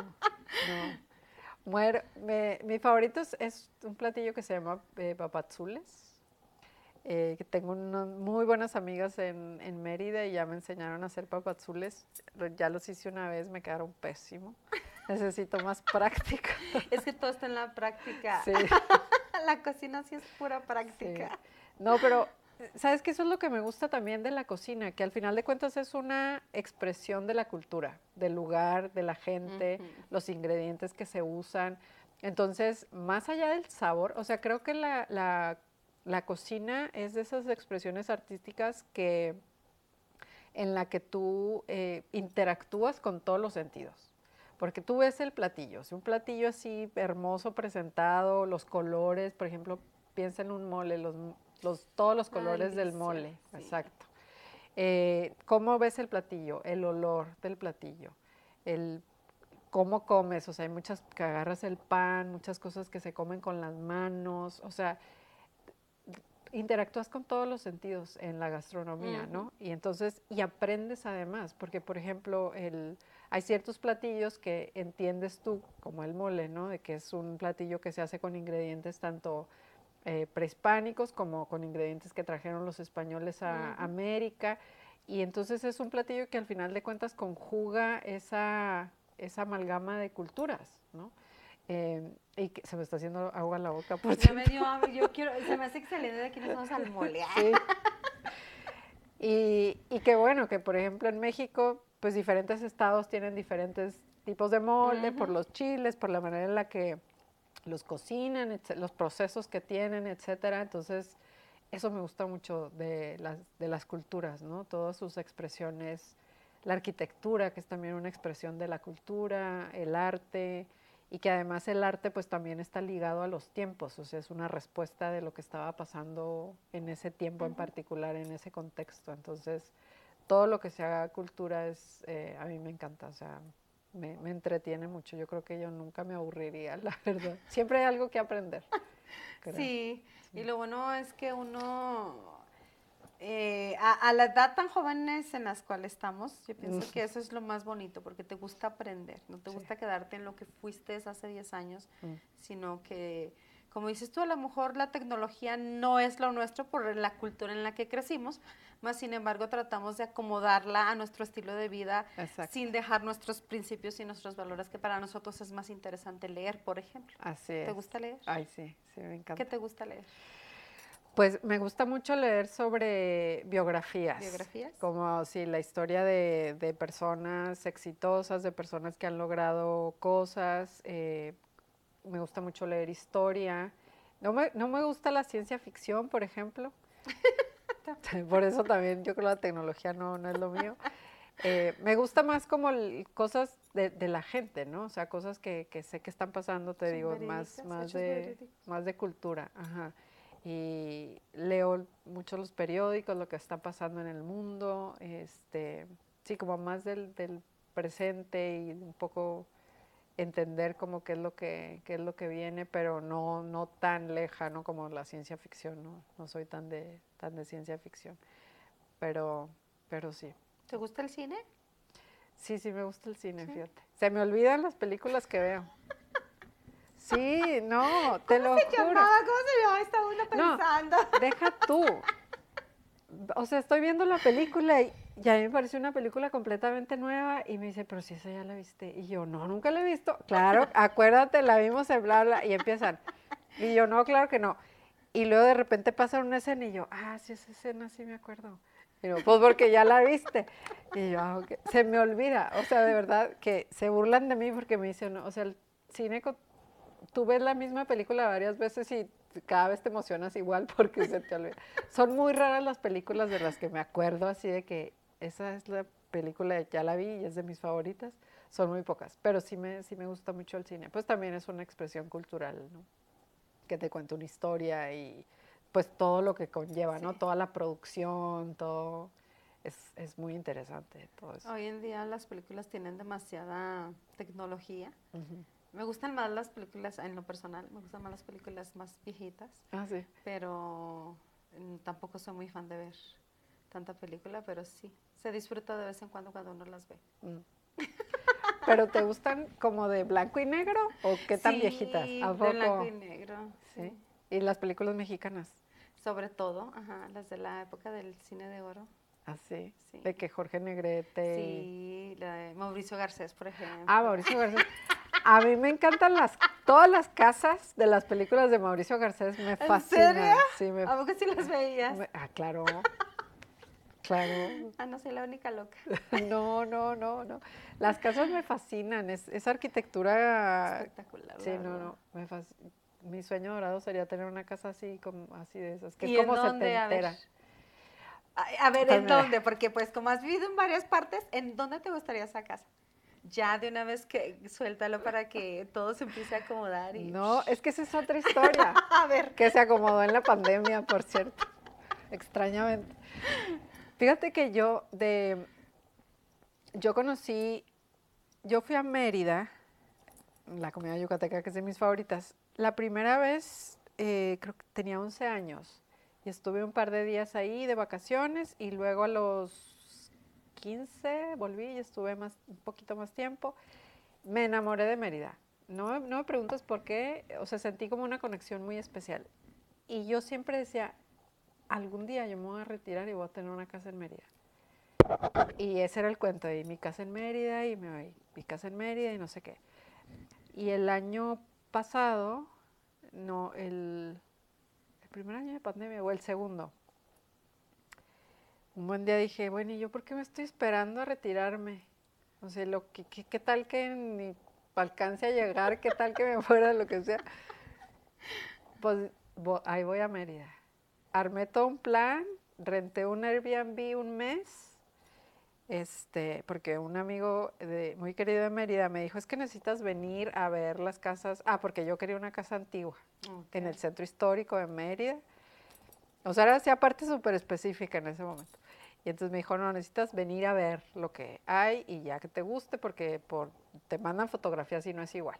mi favorito es un platillo que se llama eh, papazules. Eh, que tengo unas muy buenas amigas en, Mérida y ya me enseñaron a hacer papazules. Ya los hice una vez, me quedaron pésimo. Necesito más práctica. Es que todo está en la práctica. la cocina sí es pura práctica. No, pero sabes que eso es lo que me gusta también de la cocina, que al final de cuentas es una expresión de la cultura, del lugar, de la gente, los ingredientes que se usan. Entonces, más allá del sabor, o sea, creo que la, la, cocina es de esas expresiones artísticas que en la que tú eh, interactúas con todos los sentidos. Porque tú ves el platillo, si un platillo así hermoso presentado, los colores, por ejemplo, piensa en un mole, los todos los colores del mole, exacto. Eh, ¿Cómo ves el platillo? El olor del platillo, el cómo comes, o sea, hay muchas que agarras el pan, muchas cosas que se comen con las manos, o sea, interactúas con todos los sentidos en la gastronomía, ¿no? Y entonces, y aprendes además, porque por ejemplo, hay ciertos platillos que entiendes tú, como el mole, ¿no? De que es un platillo que se hace con ingredientes tanto eh, prehispánicos, como con ingredientes que trajeron los españoles a América. Y entonces es un platillo que al final de cuentas conjuga esa, esa amalgama de culturas, ¿no? Em, y se me está haciendo agua en la boca. Por ya me dio yo quiero, se me hace excelente de aquí nos vamos al mole. Y, y que bueno, que por ejemplo en México, pues diferentes estados tienen diferentes tipos de mole, por los chiles, por la manera en la que los cocinan, los procesos que tienen, etcétera. Entonces, eso me gusta mucho de las, de las culturas, ¿no? Todas sus expresiones, la arquitectura, que es también una expresión de la cultura, el arte, y que además el arte pues también está ligado a los tiempos, o sea, es una respuesta de lo que estaba pasando en ese tiempo en particular, en ese contexto. Entonces, todo lo que se haga cultura es, eh, a mí me encanta, o sea, me, entretiene mucho. Yo creo que yo nunca me aburriría, la verdad. Siempre hay algo que aprender. Sí, y lo bueno es que uno, eh, a, la edad tan jóvenes en las cuales estamos, yo pienso que eso es lo más bonito, porque te gusta aprender, no te gusta quedarte en lo que fuiste hace 10 años, mm. sino que como dices tú, a lo mejor la tecnología no es lo nuestro por la cultura en la que crecimos, más sin embargo tratamos de acomodarla a nuestro estilo de vida sin dejar nuestros principios y nuestros valores, que para nosotros es más interesante leer, por ejemplo. ¿Te gusta leer? Ay, sí, me encanta. ¿Qué te gusta leer? Pues me gusta mucho leer sobre biografías. ¿Biografías? Como sí, la historia de, personas exitosas, de personas que han logrado cosas. Eh, me gusta mucho leer historia. No me, no me gusta la ciencia ficción, por ejemplo. por eso también yo creo que la tecnología no, no es lo mío. Eh, me gusta más como cosas de, de, la gente, ¿no? O sea, cosas que, que sé que están pasando, te digo, más, más, de, más de cultura. Y leo mucho los periódicos, lo que está pasando en el mundo, este, sí, como más del, del presente y un poco entender como qué es lo que qué es lo que viene, pero no no tan lejano como la ciencia ficción, no, soy tan de tan de ciencia ficción. Pero pero sí. ¿Te gusta el cine? Sí, sí me gusta el cine, fíjate. Se me olvidan las películas que veo. Sí, no, te lo se Llamaba, ¿Cómo se llamaba? esta una pensando. deja tú. O sea, estoy viendo la película y y a mí me pareció una película completamente nueva y me dice, pero si esa ya la viste. Y yo, no, nunca la he visto. Claro, acuérdate, la vimos en bla, bla, y empiezan. Y yo, no, claro que no. Y luego de repente pasa una escena y yo, ah, sí, esa escena sí me acuerdo. Y yo, pues porque ya la viste. Y yo, ah, se me olvida. O sea, de verdad que se burlan de mí porque me dicen, o sea, el cine, tú ves la misma película varias veces y cada vez te emocionas igual porque se te olvida. Son muy raras las películas de las que me acuerdo así de que esa es la película, ya la vi y es de mis favoritas. Son muy pocas, pero sí me, sí me gusta mucho el cine. Pues también es una expresión cultural, ¿no? Que te cuenta una historia y pues todo lo que conlleva, ¿no? Toda la producción, todo. Es, muy interesante todo eso. Hoy en día las películas tienen demasiada tecnología. Me gustan más las películas, en lo personal, me gustan más las películas más viejitas. Ah, sí. Pero mm, tampoco soy muy fan de ver tanta película, pero sí, se disfruta de vez en cuando cuando uno las ve. Mm. ¿Pero te gustan como de blanco y negro o qué tan viejitas? ¿A poco? de blanco y negro. Sí. ¿Y las películas mexicanas? Sobre todo, ajá, las de la época del cine de oro. Ah, sí. De que Jorge Negrete. Sí, la de Mauricio Garcés, por ejemplo. Ah, Mauricio Garcés. A mí me encantan las todas las casas de las películas de Mauricio Garcés me fascinan. Sí, me, ¿A poco sí las veías? ah, claro. Claro. Ah, no soy la única loca. No, no, no, no. Las casas me fascinan, es, arquitectura espectacular. Sí, no, no, Mi sueño dorado sería tener una casa así, como, así de esas, que ¿Y como en dónde? A ver, a ver ¿en dónde? Porque pues como has vivido en varias partes, ¿en dónde te gustaría esa casa? ya de una vez que suéltalo para que todo se empiece a acomodar. Y... No, es que esa es otra historia. a ver. Que se acomodó en la pandemia, por cierto. Extrañamente. Fíjate que yo de yo conocí, yo fui a Mérida, la comida yucateca que es de mis favoritas. La primera vez, eh, creo que tenía 11 años, y estuve un par de días ahí de vacaciones, y luego a los 15 volví y estuve más, un poquito más tiempo. Me enamoré de Mérida. No, no me preguntas por qué, o sea, sentí como una conexión muy especial. Y yo siempre decía, algún día yo me voy a retirar y voy a tener una casa en Mérida. Y ese era el cuento, de mi casa en Mérida, y me voy, mi casa en Mérida, y no sé qué. Y el año pasado, no, el, primer año de pandemia, o el segundo, un buen día dije, bueno, ¿y yo por qué me estoy esperando a retirarme? O sea, lo ¿qué tal que ni alcance a llegar? ¿Qué tal que me fuera, lo que sea? Pues ahí voy a Mérida armé todo un plan, renté un Airbnb un mes, este, porque un amigo de, muy querido de Mérida me dijo, es que necesitas venir a ver las casas, ah, porque yo quería una casa antigua en el centro histórico de Mérida. O sea, era así aparte súper específica en ese momento. Y entonces me dijo, no, necesitas venir a ver lo que hay y ya que te guste, porque por, te mandan fotografías y no es igual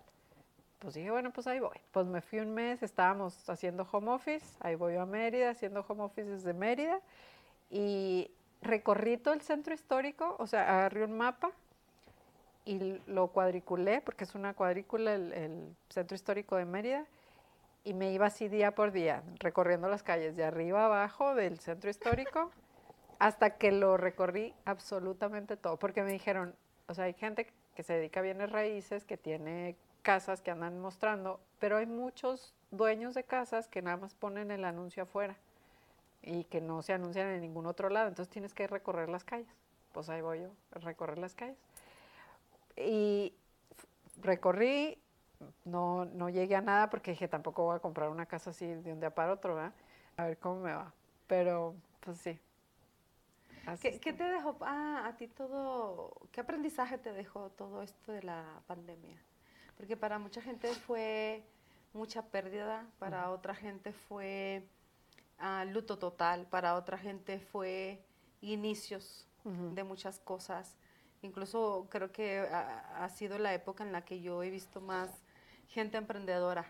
pues dije, bueno, pues ahí voy. Pues me fui un mes, estábamos haciendo home office, ahí voy a Mérida, haciendo home office desde Mérida, y recorrí todo el centro histórico, o sea, agarré un mapa y lo cuadriculé, porque es una cuadrícula el, el centro histórico de Mérida, y me iba así día por día, recorriendo las calles de arriba abajo del centro histórico, hasta que lo recorrí absolutamente todo, porque me dijeron, o sea, hay gente que se dedica a bienes raíces, que tiene casas que andan mostrando, pero hay muchos dueños de casas que nada más ponen el anuncio afuera y que no se anuncian en ningún otro lado, entonces tienes que recorrer las calles. Pues ahí voy yo, recorrer las calles. Y recorrí, no, llegué a nada porque dije, tampoco voy a comprar una casa así de un día para otro, ¿verdad? A ver cómo me va. Pero, pues sí. ¿Qué, te dejó, ah, a ti todo, qué aprendizaje te dejó todo esto de la pandemia? porque para mucha gente fue mucha pérdida, para otra gente fue ah, luto total, para otra gente fue inicios de muchas cosas. Incluso creo que ha, sido la época en la que yo he visto más gente emprendedora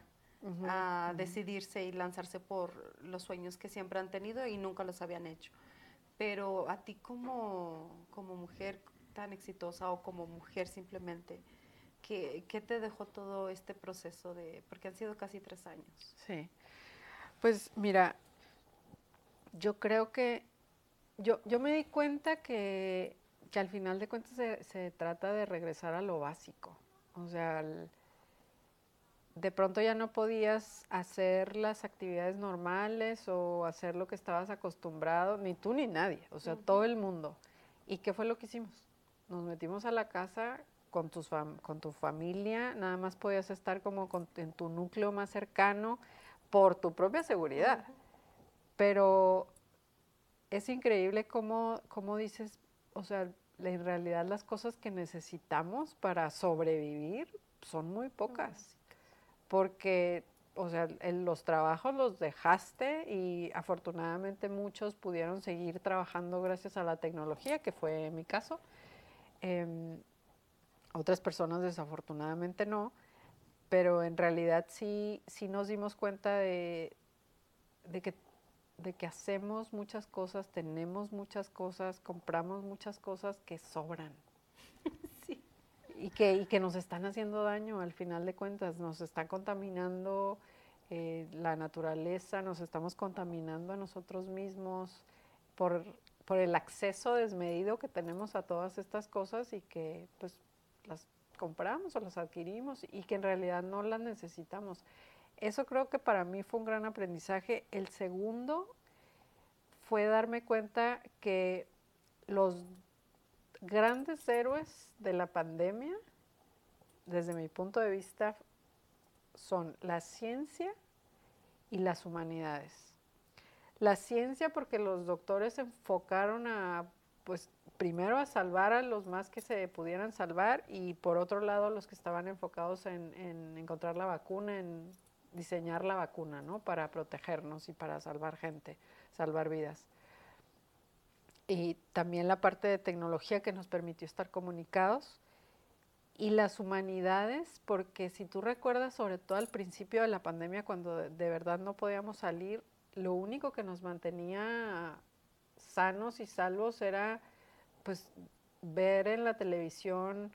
a decidirse y lanzarse por los sueños que siempre han tenido y nunca los habían hecho. Pero a ti como, como mujer tan exitosa o como mujer simplemente, ¿Qué, te dejó todo este proceso de, porque han sido casi tres años? Sí. Pues mira, yo creo que, yo, yo me di cuenta que, al final de cuentas se, trata de regresar a lo básico. O sea, de pronto ya no podías hacer las actividades normales o hacer lo que estabas acostumbrado, ni tú ni nadie, o sea, todo el mundo. ¿Y qué fue lo que hicimos? Nos metimos a la casa con, tus con tu familia, nada más podías estar como en tu núcleo más cercano por tu propia seguridad. Pero es increíble cómo, cómo dices, o sea, en realidad las cosas que necesitamos para sobrevivir son muy pocas. Porque, o sea, los trabajos los dejaste y afortunadamente muchos pudieron seguir trabajando gracias a la tecnología, que fue mi caso. Em, otras personas desafortunadamente no, pero en realidad sí, sí nos dimos cuenta de, de, que, hacemos muchas cosas, tenemos muchas cosas, compramos muchas cosas que sobran. Y que, que nos están haciendo daño al final de cuentas, nos están contaminando eh, la naturaleza, nos estamos contaminando a nosotros mismos por, por el acceso desmedido que tenemos a todas estas cosas y que pues las compramos o las adquirimos y que en realidad no las necesitamos. Eso creo que para mí fue un gran aprendizaje. El segundo fue darme cuenta que los grandes héroes de la pandemia, desde mi punto de vista, son la ciencia y las humanidades. La ciencia porque los doctores enfocaron a pues primero a salvar a los más que se pudieran salvar y por otro lado los que estaban enfocados en, encontrar la vacuna, en diseñar la vacuna, ¿no? Para protegernos y para salvar gente, salvar vidas. Y también la parte de tecnología que nos permitió estar comunicados y las humanidades, porque si tú recuerdas, sobre todo al principio de la pandemia, cuando de verdad no podíamos salir, lo único que nos mantenía sanos y salvos era pues ver en la televisión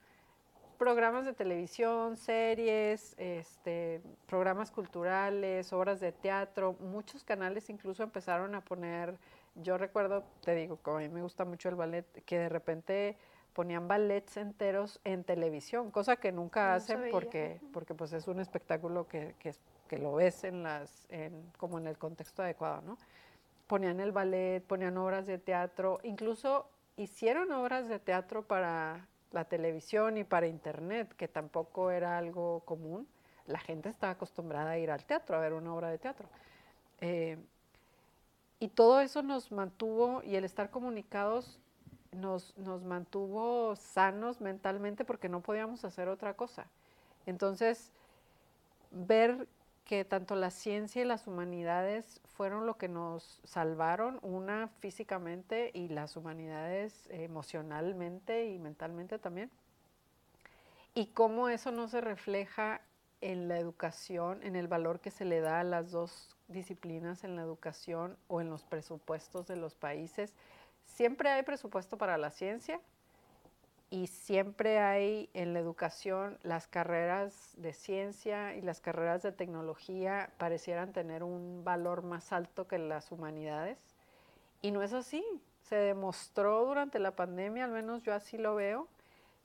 programas de televisión, series, este, programas culturales, obras de teatro, muchos canales incluso empezaron a poner, yo recuerdo, te digo, como a mí me gusta mucho el ballet, que de repente ponían ballets enteros en televisión, cosa que nunca hacen porque, porque pues es un espectáculo que, que, que, lo ves en las, en, como en el contexto adecuado, ¿no? ponían el ballet, ponían obras de teatro, incluso hicieron obras de teatro para la televisión y para internet, que tampoco era algo común. La gente estaba acostumbrada a ir al teatro, a ver una obra de teatro. Eh, y todo eso nos mantuvo y el estar comunicados nos, nos, mantuvo sanos mentalmente porque no podíamos hacer otra cosa. Entonces, ver que tanto la ciencia y las humanidades fueron lo que nos salvaron, una físicamente y las humanidades emocionalmente y mentalmente también, y cómo eso no se refleja en la educación, en el valor que se le da a las dos disciplinas en la educación o en los presupuestos de los países. Siempre hay presupuesto para la ciencia, y siempre hay en la educación las carreras de ciencia y las carreras de tecnología parecieran tener un valor más alto que las humanidades. Y no es así. Se demostró durante la pandemia, al menos yo así lo veo,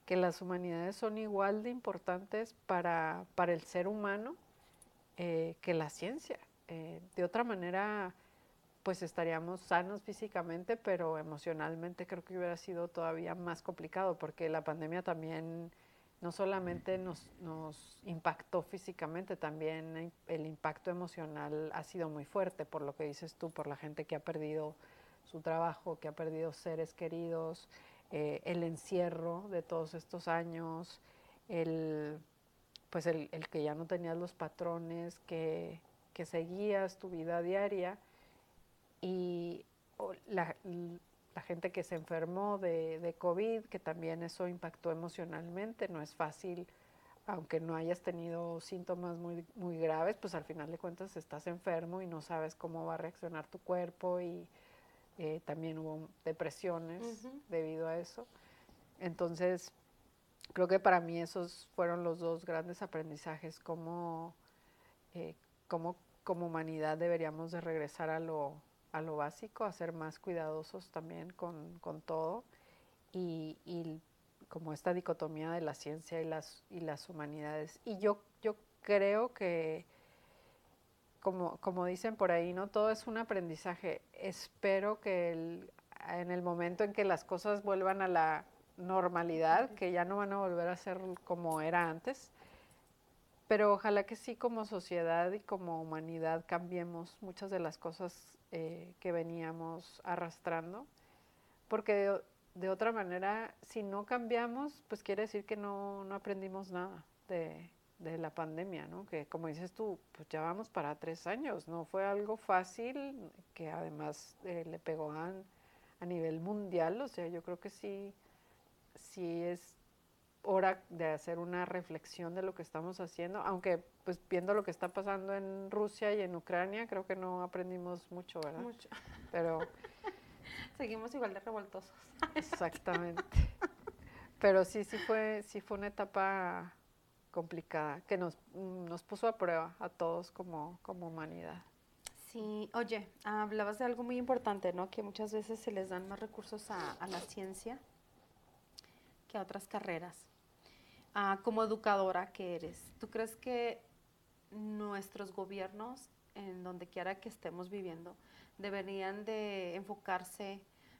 que las humanidades son igual de importantes para, para el ser humano eh, que la ciencia. Eh, de otra manera, pues estaríamos sanos físicamente, pero emocionalmente creo que hubiera sido todavía más complicado porque la pandemia también no solamente nos, impactó físicamente, también el impacto emocional ha sido muy fuerte, por lo que dices tú, por la gente que ha perdido su trabajo, que ha perdido seres queridos, eh, el encierro de todos estos años, el, pues el, que ya no tenías los patrones, que, que seguías tu vida diaria y la, gente que se enfermó de, COVID, que también eso impactó emocionalmente, no es fácil, aunque no hayas tenido síntomas muy, muy graves, pues al final de cuentas estás enfermo y no sabes cómo va a reaccionar tu cuerpo y eh, también hubo depresiones debido a eso. Entonces, creo que para mí esos fueron los dos grandes aprendizajes, cómo, eh, cómo como humanidad deberíamos de regresar a lo a lo básico, a ser más cuidadosos también con, todo y, como esta dicotomía de la ciencia y las, y las humanidades. Y yo, yo creo que, como, dicen por ahí, no todo es un aprendizaje. Espero que en el momento en que las cosas vuelvan a la normalidad, que ya no van a volver a ser como era antes, pero ojalá que sí como sociedad y como humanidad cambiemos muchas de las cosas eh, que veníamos arrastrando, porque de, otra manera, si no cambiamos, pues quiere decir que no, no aprendimos nada de, la pandemia, ¿no? Que como dices tú, pues ya vamos para tres años, no fue algo fácil, que además eh, le pegó a, a nivel mundial, o sea, yo creo que sí, sí es hora de hacer una reflexión de lo que estamos haciendo, aunque pues viendo lo que está pasando en Rusia y en Ucrania, creo que no aprendimos mucho, ¿verdad? Mucho. Pero seguimos igual de revoltosos. Exactamente. Pero sí, sí fue, sí fue una etapa complicada que nos, nos puso a prueba a todos como, humanidad. Sí, oye, hablabas de algo muy importante, ¿no? Que muchas veces se les dan más recursos a la ciencia que otras carreras. Ah, como educadora que eres, ¿tú crees que nuestros gobiernos, en donde quiera que estemos viviendo, deberían de enfocarse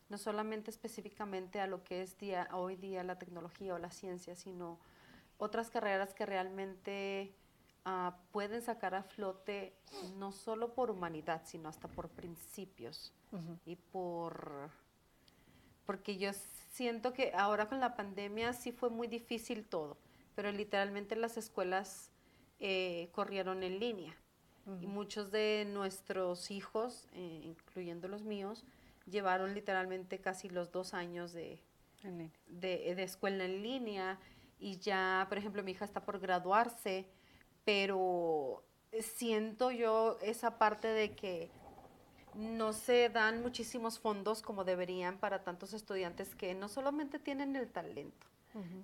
no solamente específicamente a lo que es hoy día la tecnología o la ciencia, sino otras carreras que realmente ah, pueden sacar a flote no solo por humanidad, sino hasta por principios y por... Porque yo siento que ahora con la pandemia sí fue muy difícil todo, pero literalmente las escuelas eh, corrieron en línea y muchos de nuestros hijos, eh, incluyendo los míos, llevaron literalmente casi los dos años de, escuela en línea y ya, por ejemplo, mi hija está por graduarse, pero siento yo esa parte de que no se dan muchísimos fondos como deberían para tantos estudiantes que no solamente tienen el talento,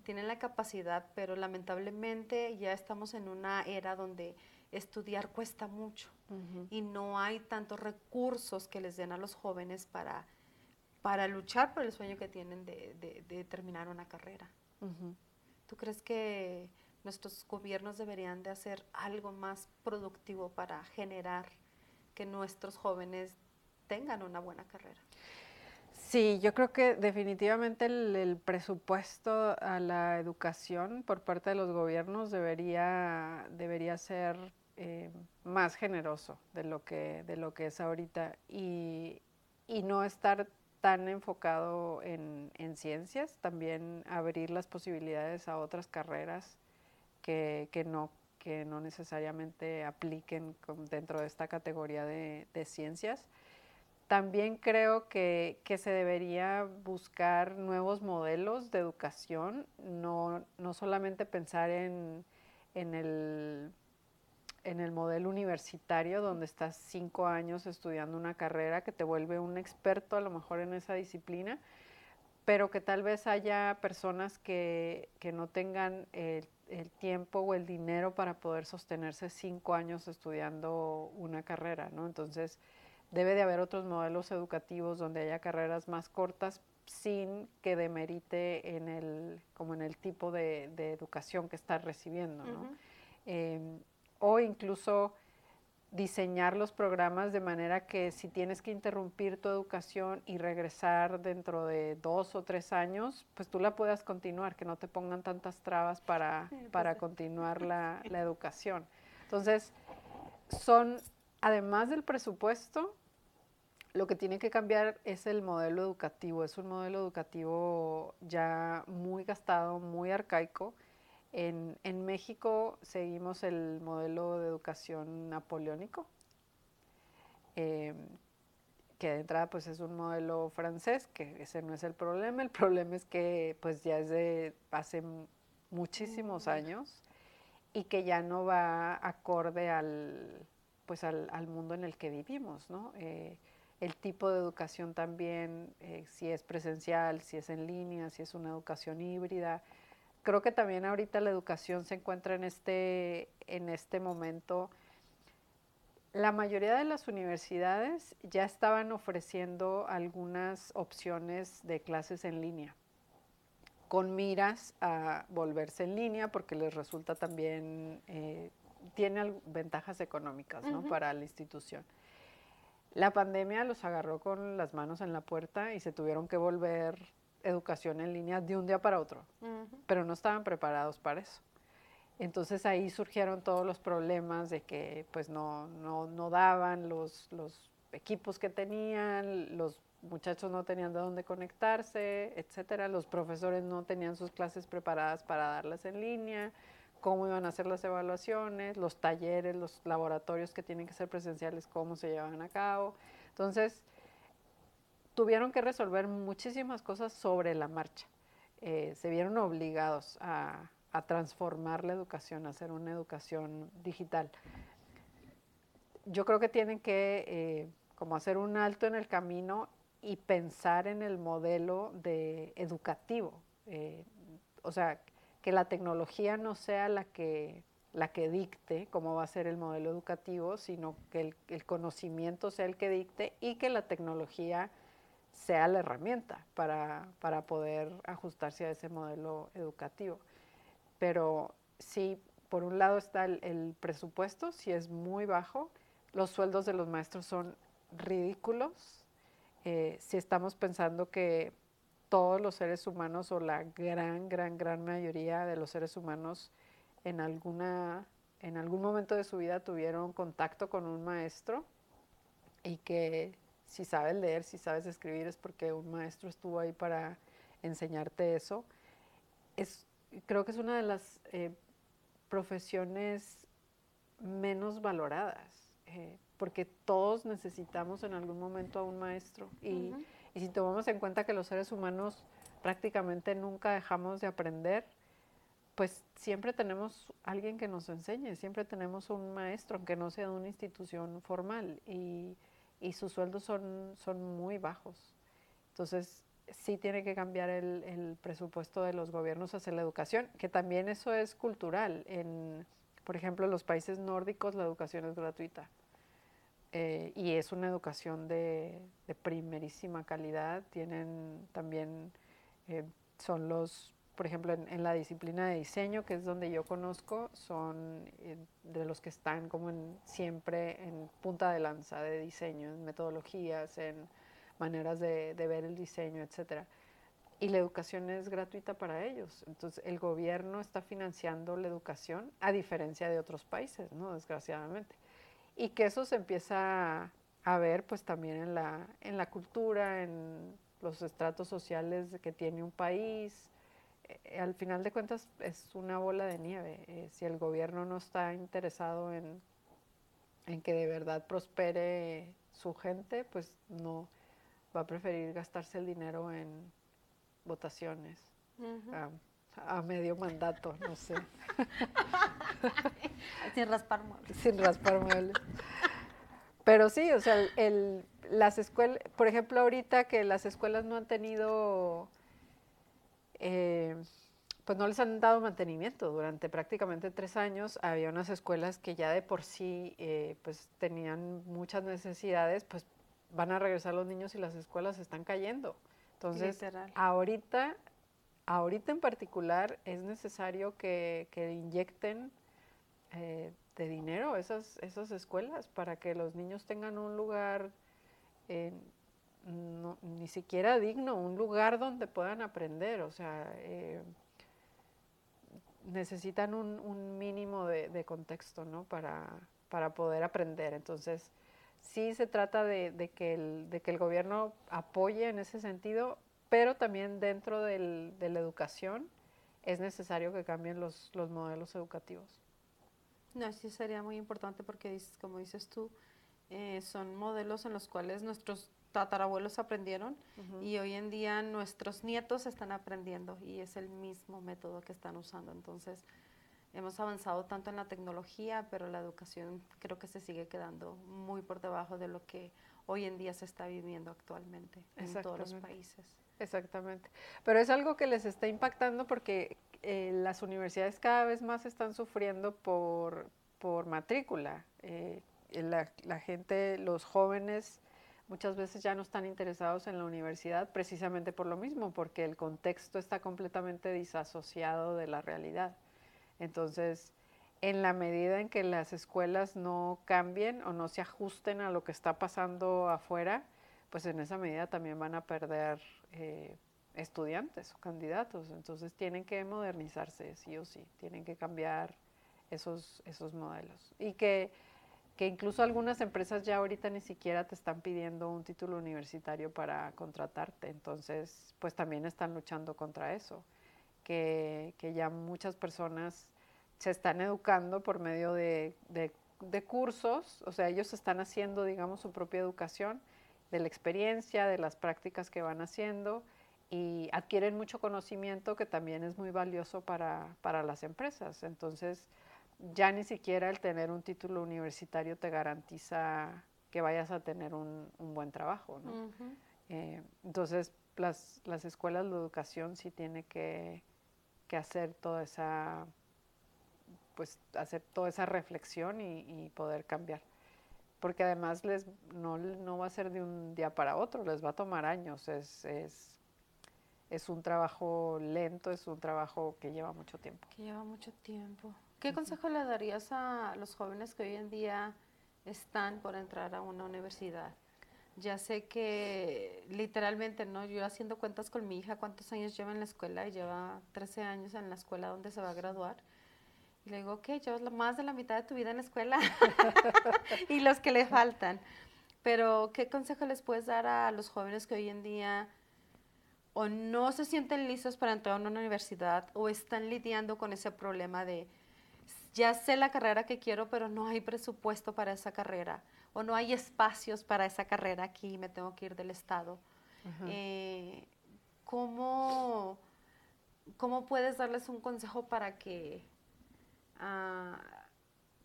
tienen la capacidad, pero lamentablemente ya estamos en una era donde estudiar cuesta mucho y no hay tantos recursos que les den a los jóvenes para, para luchar por el sueño que tienen de, terminar una carrera. ¿Tú crees que nuestros gobiernos deberían de hacer algo más productivo para generar que nuestros jóvenes tengan una buena carrera. Sí, yo creo que definitivamente el, presupuesto a la educación por parte de los gobiernos debería, debería ser eh, más generoso de lo, que, de lo que es ahorita y, no estar tan enfocado en, ciencias, también abrir las posibilidades a otras carreras que, que no que no necesariamente apliquen dentro de esta categoría de, ciencias. También creo que, se debería buscar nuevos modelos de educación, no, solamente pensar en, en, el, en el modelo universitario, donde estás cinco años estudiando una carrera que te vuelve un experto a lo mejor en esa disciplina, pero que tal vez haya personas que, no tengan el el tiempo o el dinero para poder sostenerse cinco años estudiando una carrera, ¿no? Entonces, debe de haber otros modelos educativos donde haya carreras más cortas sin que demerite en el, como en el tipo de, educación que está recibiendo, ¿no? Em, o incluso diseñar los programas de manera que si tienes que interrumpir tu educación y regresar dentro de dos o tres años, pues tú la puedas continuar, que no te pongan tantas trabas para, pues continuar la, la educación. Entonces, son, además del presupuesto, lo que tiene que cambiar es el modelo educativo. Es un modelo educativo ya muy gastado, muy arcaico en, México seguimos el modelo de educación napoleónico, em, que de entrada pues es un modelo francés, que ese no es el problema, el problema es que pues ya es de hace muchísimos años y que ya no va acorde al, pues al, mundo en el que vivimos, ¿no? Eh, el tipo de educación también, eh, si es presencial, si es en línea, si es una educación híbrida, creo que también ahorita la educación se encuentra en este, en este momento. La mayoría de las universidades ya estaban ofreciendo algunas opciones de clases en línea, con miras a volverse en línea porque les resulta también, eh, tiene ventajas económicas para la institución. La pandemia los agarró con las manos en la puerta y se tuvieron que volver educación en línea de un día para otro, pero no estaban preparados para eso. Entonces ahí surgieron todos los problemas de que pues no, no, daban los, los equipos que tenían, los muchachos no tenían de dónde conectarse, etcétera, los profesores no tenían sus clases preparadas para darlas en línea, cómo iban a hacer las evaluaciones, los talleres, los laboratorios que tienen que ser presenciales, cómo se llevan a cabo. Entonces, tuvieron que resolver muchísimas cosas sobre la marcha. Eh, se vieron obligados a, transformar la educación, a hacer una educación digital. Yo creo que tienen que eh, como hacer un alto en el camino y pensar en el modelo de educativo. Eh, o sea, que la tecnología no sea la que, la que dicte cómo va a ser el modelo educativo, sino que el conocimiento sea el que dicte y que la tecnología sea la herramienta para, poder ajustarse a ese modelo educativo. Pero sí, por un lado está el, presupuesto, si es muy bajo, los sueldos de los maestros son ridículos, eh, si estamos pensando que todos los seres humanos o la gran, gran, gran mayoría de los seres humanos en, alguna, en algún momento de su vida tuvieron contacto con un maestro y que si sabes leer, si sabes escribir, es porque un maestro estuvo ahí para enseñarte eso. Es, creo que es una de las eh, profesiones menos valoradas, eh, porque todos necesitamos en algún momento a un maestro. Y, y si tomamos en cuenta que los seres humanos prácticamente nunca dejamos de aprender, pues siempre tenemos alguien que nos enseñe, siempre tenemos un maestro, aunque no sea de una institución formal. Y y sus sueldos son, son muy bajos. Entonces, sí tiene que cambiar el, presupuesto de los gobiernos hacia la educación, que también eso es cultural. En, por ejemplo, en los países nórdicos la educación es gratuita eh, y es una educación de, de primerísima calidad. Tienen también, eh, son los por ejemplo, en, la disciplina de diseño, que es donde yo conozco, son eh, de los que están como siempre en punta de lanza de diseño, en metodologías, en maneras de, ver el diseño, etcétera. Y la educación es gratuita para ellos. Entonces, el gobierno está financiando la educación, a diferencia de otros países, ¿no? Desgraciadamente. Y que eso se empieza a ver, pues, también en la cultura, en los estratos sociales que tiene un país, eh, al final de cuentas es una bola de nieve. Eh, si el gobierno no está interesado en, en que de verdad prospere su gente, pues no va a preferir gastarse el dinero en votaciones. a medio mandato, no sé. Sin raspar muebles. Sin raspar muebles. Pero sí, o sea, el, las escuelas, por ejemplo, ahorita que las escuelas no han tenido eh, pues no les han dado mantenimiento. Durante prácticamente tres años había unas escuelas que ya de por sí eh, pues tenían muchas necesidades, pues van a regresar los niños y las escuelas están cayendo. Entonces, ahorita, ahorita en particular es necesario que, inyecten eh, de dinero esas, esas escuelas para que los niños tengan un lugar en ni siquiera digno, un lugar donde puedan aprender, o sea, eh, necesitan un, mínimo de, contexto, Para, para poder aprender. Entonces, sí se trata de, que el, de, que el, gobierno apoye en ese sentido, pero también dentro de la educación es necesario que cambien los, modelos educativos. No, sí sería muy importante porque, como dices tú, eh, son modelos en los cuales nuestros tatarabuelos aprendieron y hoy en día nuestros nietos están aprendiendo y es el mismo método que están usando. Entonces, hemos avanzado tanto en la tecnología, pero la educación creo que se sigue quedando muy por debajo de lo que hoy en día se está viviendo actualmente en todos los países. Exactamente. Pero es algo que les está impactando porque eh, las universidades cada vez más están sufriendo por, por matrícula. Eh, la, gente, los jóvenes muchas veces ya no están interesados en la universidad precisamente por lo mismo, porque el contexto está completamente disasociado de la realidad. Entonces, en la medida en que las escuelas no cambien o no se ajusten a lo que está pasando afuera, pues en esa medida también van a perder eh, estudiantes o candidatos. Entonces tienen que modernizarse, sí o sí, tienen que cambiar esos, esos modelos. Y que que incluso algunas empresas ya ahorita ni siquiera te están pidiendo un título universitario para contratarte. Entonces, pues también están luchando contra eso, que, que ya muchas personas se están educando por medio de, de, cursos, o sea, ellos están haciendo, digamos, su propia educación de la experiencia, de las prácticas que van haciendo y adquieren mucho conocimiento que también es muy valioso para, para las empresas. Entonces, ya ni siquiera el tener un título universitario te garantiza que vayas a tener un, un buen trabajo, ¿no? Eh, entonces, las, las, escuelas de educación sí tiene que, que, hacer toda esa pues hacer toda esa reflexión y, y poder cambiar. Porque además les, no, no, va a ser de un día para otro, les va a tomar años. Es, es, es un trabajo lento, es un trabajo que lleva mucho tiempo. Que lleva mucho tiempo. ¿Qué consejo le darías a los jóvenes que hoy en día están por entrar a una universidad? Ya sé que literalmente, ¿no? Yo haciendo cuentas con mi hija, cuántos años lleva en la escuela, y lleva 13 años en la escuela donde se va a graduar. Y le digo, ok, llevas más de la mitad de tu vida en la escuela y los que le faltan. Pero, ¿qué consejo les puedes dar a los jóvenes que hoy en día o no se sienten listos para entrar a una universidad o están lidiando con ese problema de ya sé la carrera que quiero, pero no hay presupuesto para esa carrera o no hay espacios para esa carrera aquí, me tengo que ir del Estado. Eh, ¿cómo, puedes darles un consejo para que ah,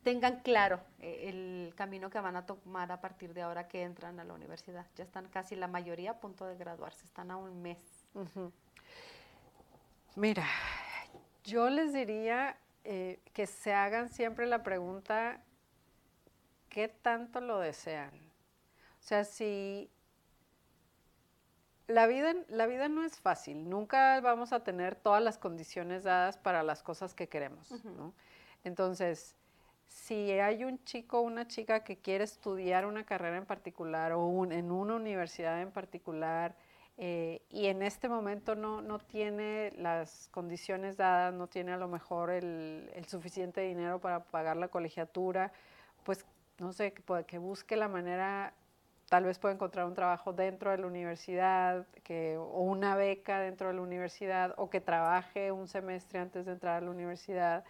tengan claro eh, el camino que van a tomar a partir de ahora que entran a la universidad? Ya están casi la mayoría a punto de graduarse, están a un mes. Mira, yo les diría eh, que se hagan siempre la pregunta, ¿qué tanto lo desean? O sea, si la vida, la vida no es fácil, nunca vamos a tener todas las condiciones dadas para las cosas que queremos, Entonces, si hay un chico o una chica que quiere estudiar una carrera en particular o en una universidad en particular, eh, y en este momento no, no, tiene las condiciones dadas, no tiene a lo mejor el, suficiente dinero para pagar la colegiatura, pues no sé, que, que busque la manera tal vez pueda encontrar un trabajo dentro de la universidad, que, o una beca dentro de la universidad, o que trabaje un semestre antes de entrar a la universidad.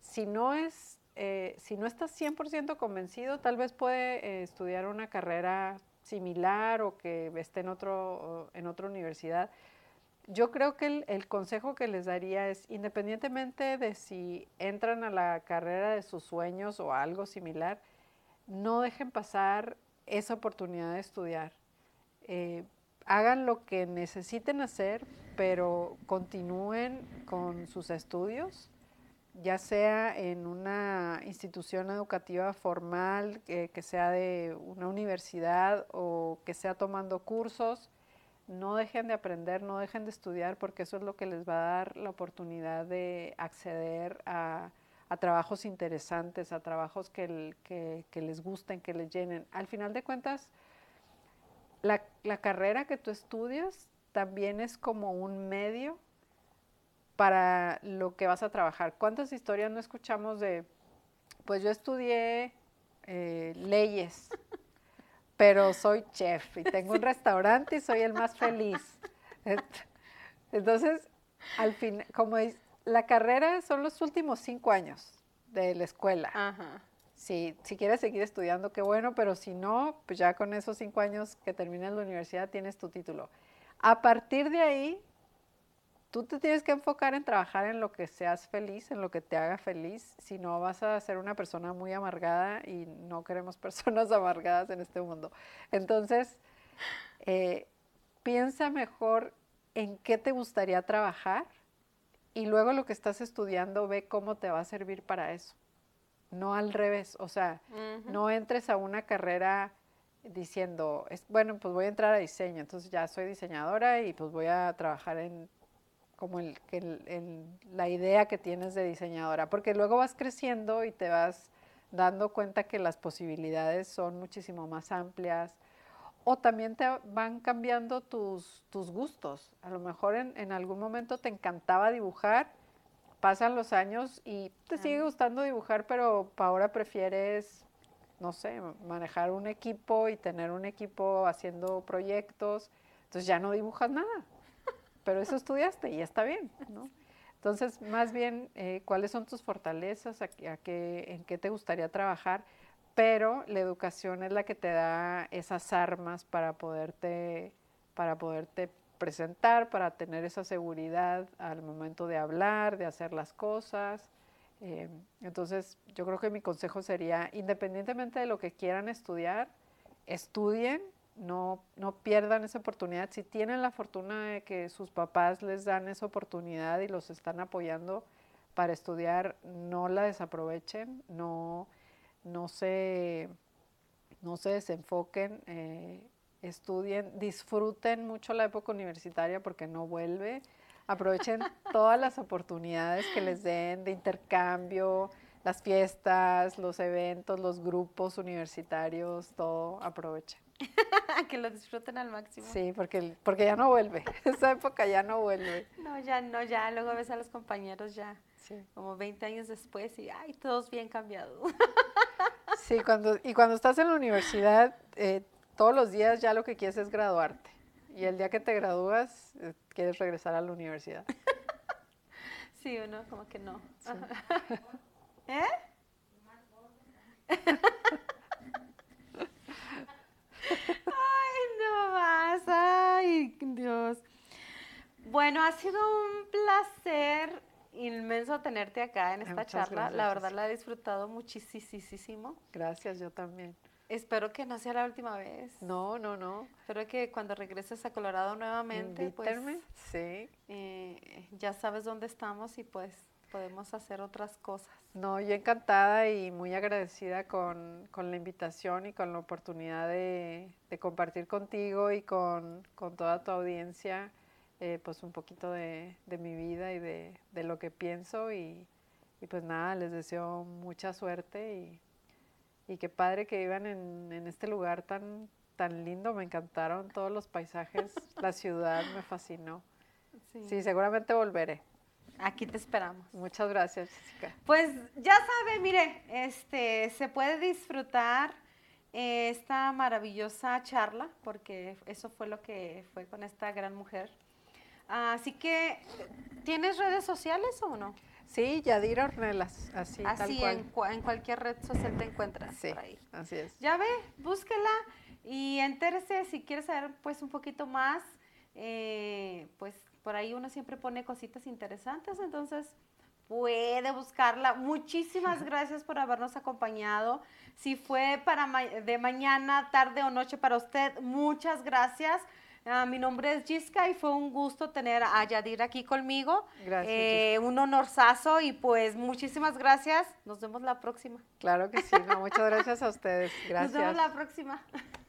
Si no, es, eh, si no está 100% convencido, tal vez puede eh, estudiar una carrera similar o que esté en, otro, en otra universidad, yo creo que el, consejo que les daría es, independientemente de si entran a la carrera de sus sueños o algo similar, no dejen pasar esa oportunidad de estudiar. Eh, hagan lo que necesiten hacer, pero continúen con sus estudios ya sea en una institución educativa formal, que sea de una universidad o que sea tomando cursos, no dejen de aprender, no dejen de estudiar, porque eso es lo que les va a dar la oportunidad de acceder a, trabajos interesantes, a trabajos que, les gusten, que les llenen. Al final de cuentas, la, la carrera que tú estudias también es como un medio para lo que vas a trabajar. ¿Cuántas historias no escuchamos de, pues yo estudié eh, leyes, pero soy chef y tengo un restaurante y soy el más feliz? Entonces, al fin, como es, la carrera son los últimos cinco años de la escuela. Si, si quieres seguir estudiando, qué bueno, pero si no, pues ya con esos cinco años que terminas la universidad tienes tu título. A partir de ahí, tú te tienes que enfocar en trabajar en lo que seas feliz, en lo que te haga feliz, si no vas a ser una persona muy amargada y no queremos personas amargadas en este mundo. Entonces, eh, piensa mejor en qué te gustaría trabajar y luego lo que estás estudiando ve cómo te va a servir para eso. No al revés, o sea, no entres a una carrera diciendo, bueno, pues voy a entrar a diseño, entonces ya soy diseñadora y pues voy a trabajar en como el, la idea que tienes de diseñadora, porque luego vas creciendo y te vas dando cuenta que las posibilidades son muchísimo más amplias o también te van cambiando tus, gustos. A lo mejor en, algún momento te encantaba dibujar, pasan los años y te sigue gustando dibujar, pero ahora prefieres, no sé, manejar un equipo y tener un equipo haciendo proyectos, entonces ya no dibujas nada pero eso estudiaste y está bien, ¿no? Entonces, más bien, eh, ¿cuáles son tus fortalezas? ¿En qué te gustaría trabajar? Pero la educación es la que te da esas armas para poderte, para poderte presentar, para tener esa seguridad al momento de hablar, de hacer las cosas. Eh, entonces, yo creo que mi consejo sería, independientemente de lo que quieran estudiar, estudien, no, no pierdan esa oportunidad. Si tienen la fortuna de que sus papás les dan esa oportunidad y los están apoyando para estudiar, no la desaprovechen, no, no, se, desenfoquen, eh, estudien, disfruten mucho la época universitaria porque no vuelve. Aprovechen todas las oportunidades que les den de intercambio, las fiestas, los eventos, los grupos universitarios, todo aprovechen. que lo disfruten al máximo. Sí, porque, porque ya no vuelve. Esa época ya no vuelve. No, ya no, ya. Luego ves a los compañeros ya como 20 años después y, ay, todos bien cambiados. sí, cuando, y cuando estás en la universidad, eh, todos los días ya lo que quieres es graduarte. Y el día que te gradúas, eh, quieres regresar a la universidad. sí, uno como que no. ¿Eh? ay, no más, ay, Dios. Bueno, ha sido un placer inmenso tenerte acá en esta charla. La verdad la he disfrutado muchísimo. Gracias, yo también. Espero que no sea la última vez. No, no, no. Espero que cuando regreses a Colorado nuevamente, pues, sí. Eh, ya sabes dónde estamos y pues podemos hacer otras cosas. No, yo encantada y muy agradecida con, la invitación y con la oportunidad de, compartir contigo y con, toda tu audiencia eh, pues un poquito de, mi vida y de, lo que pienso y, pues nada, les deseo mucha suerte y, y qué padre que vivan en, este lugar tan, tan lindo, me encantaron todos los paisajes, la ciudad me fascinó. sí, seguramente volveré. Aquí te esperamos. Muchas gracias, Jessica. Pues ya sabe, mire, este, se puede disfrutar eh, esta maravillosa charla, porque eso fue lo que fue con esta gran mujer. Así que, ¿tienes redes sociales o no? Sí, Yadira Ornelas, así, así En, cualquier red social te encuentras sí, así es. Ya ve, búsquela y entérese si quieres saber pues un poquito más, eh, pues por ahí uno siempre pone cositas interesantes, entonces puede buscarla. Muchísimas gracias por habernos acompañado. Si fue para de mañana, tarde o noche para usted, muchas gracias. Ah, mi nombre es Gisca y fue un gusto tener a Yadir aquí conmigo. Gracias. Eh, un honorazo y pues muchísimas gracias. Nos vemos la próxima. Claro que sí, muchas gracias a ustedes. Gracias. Nos vemos la próxima.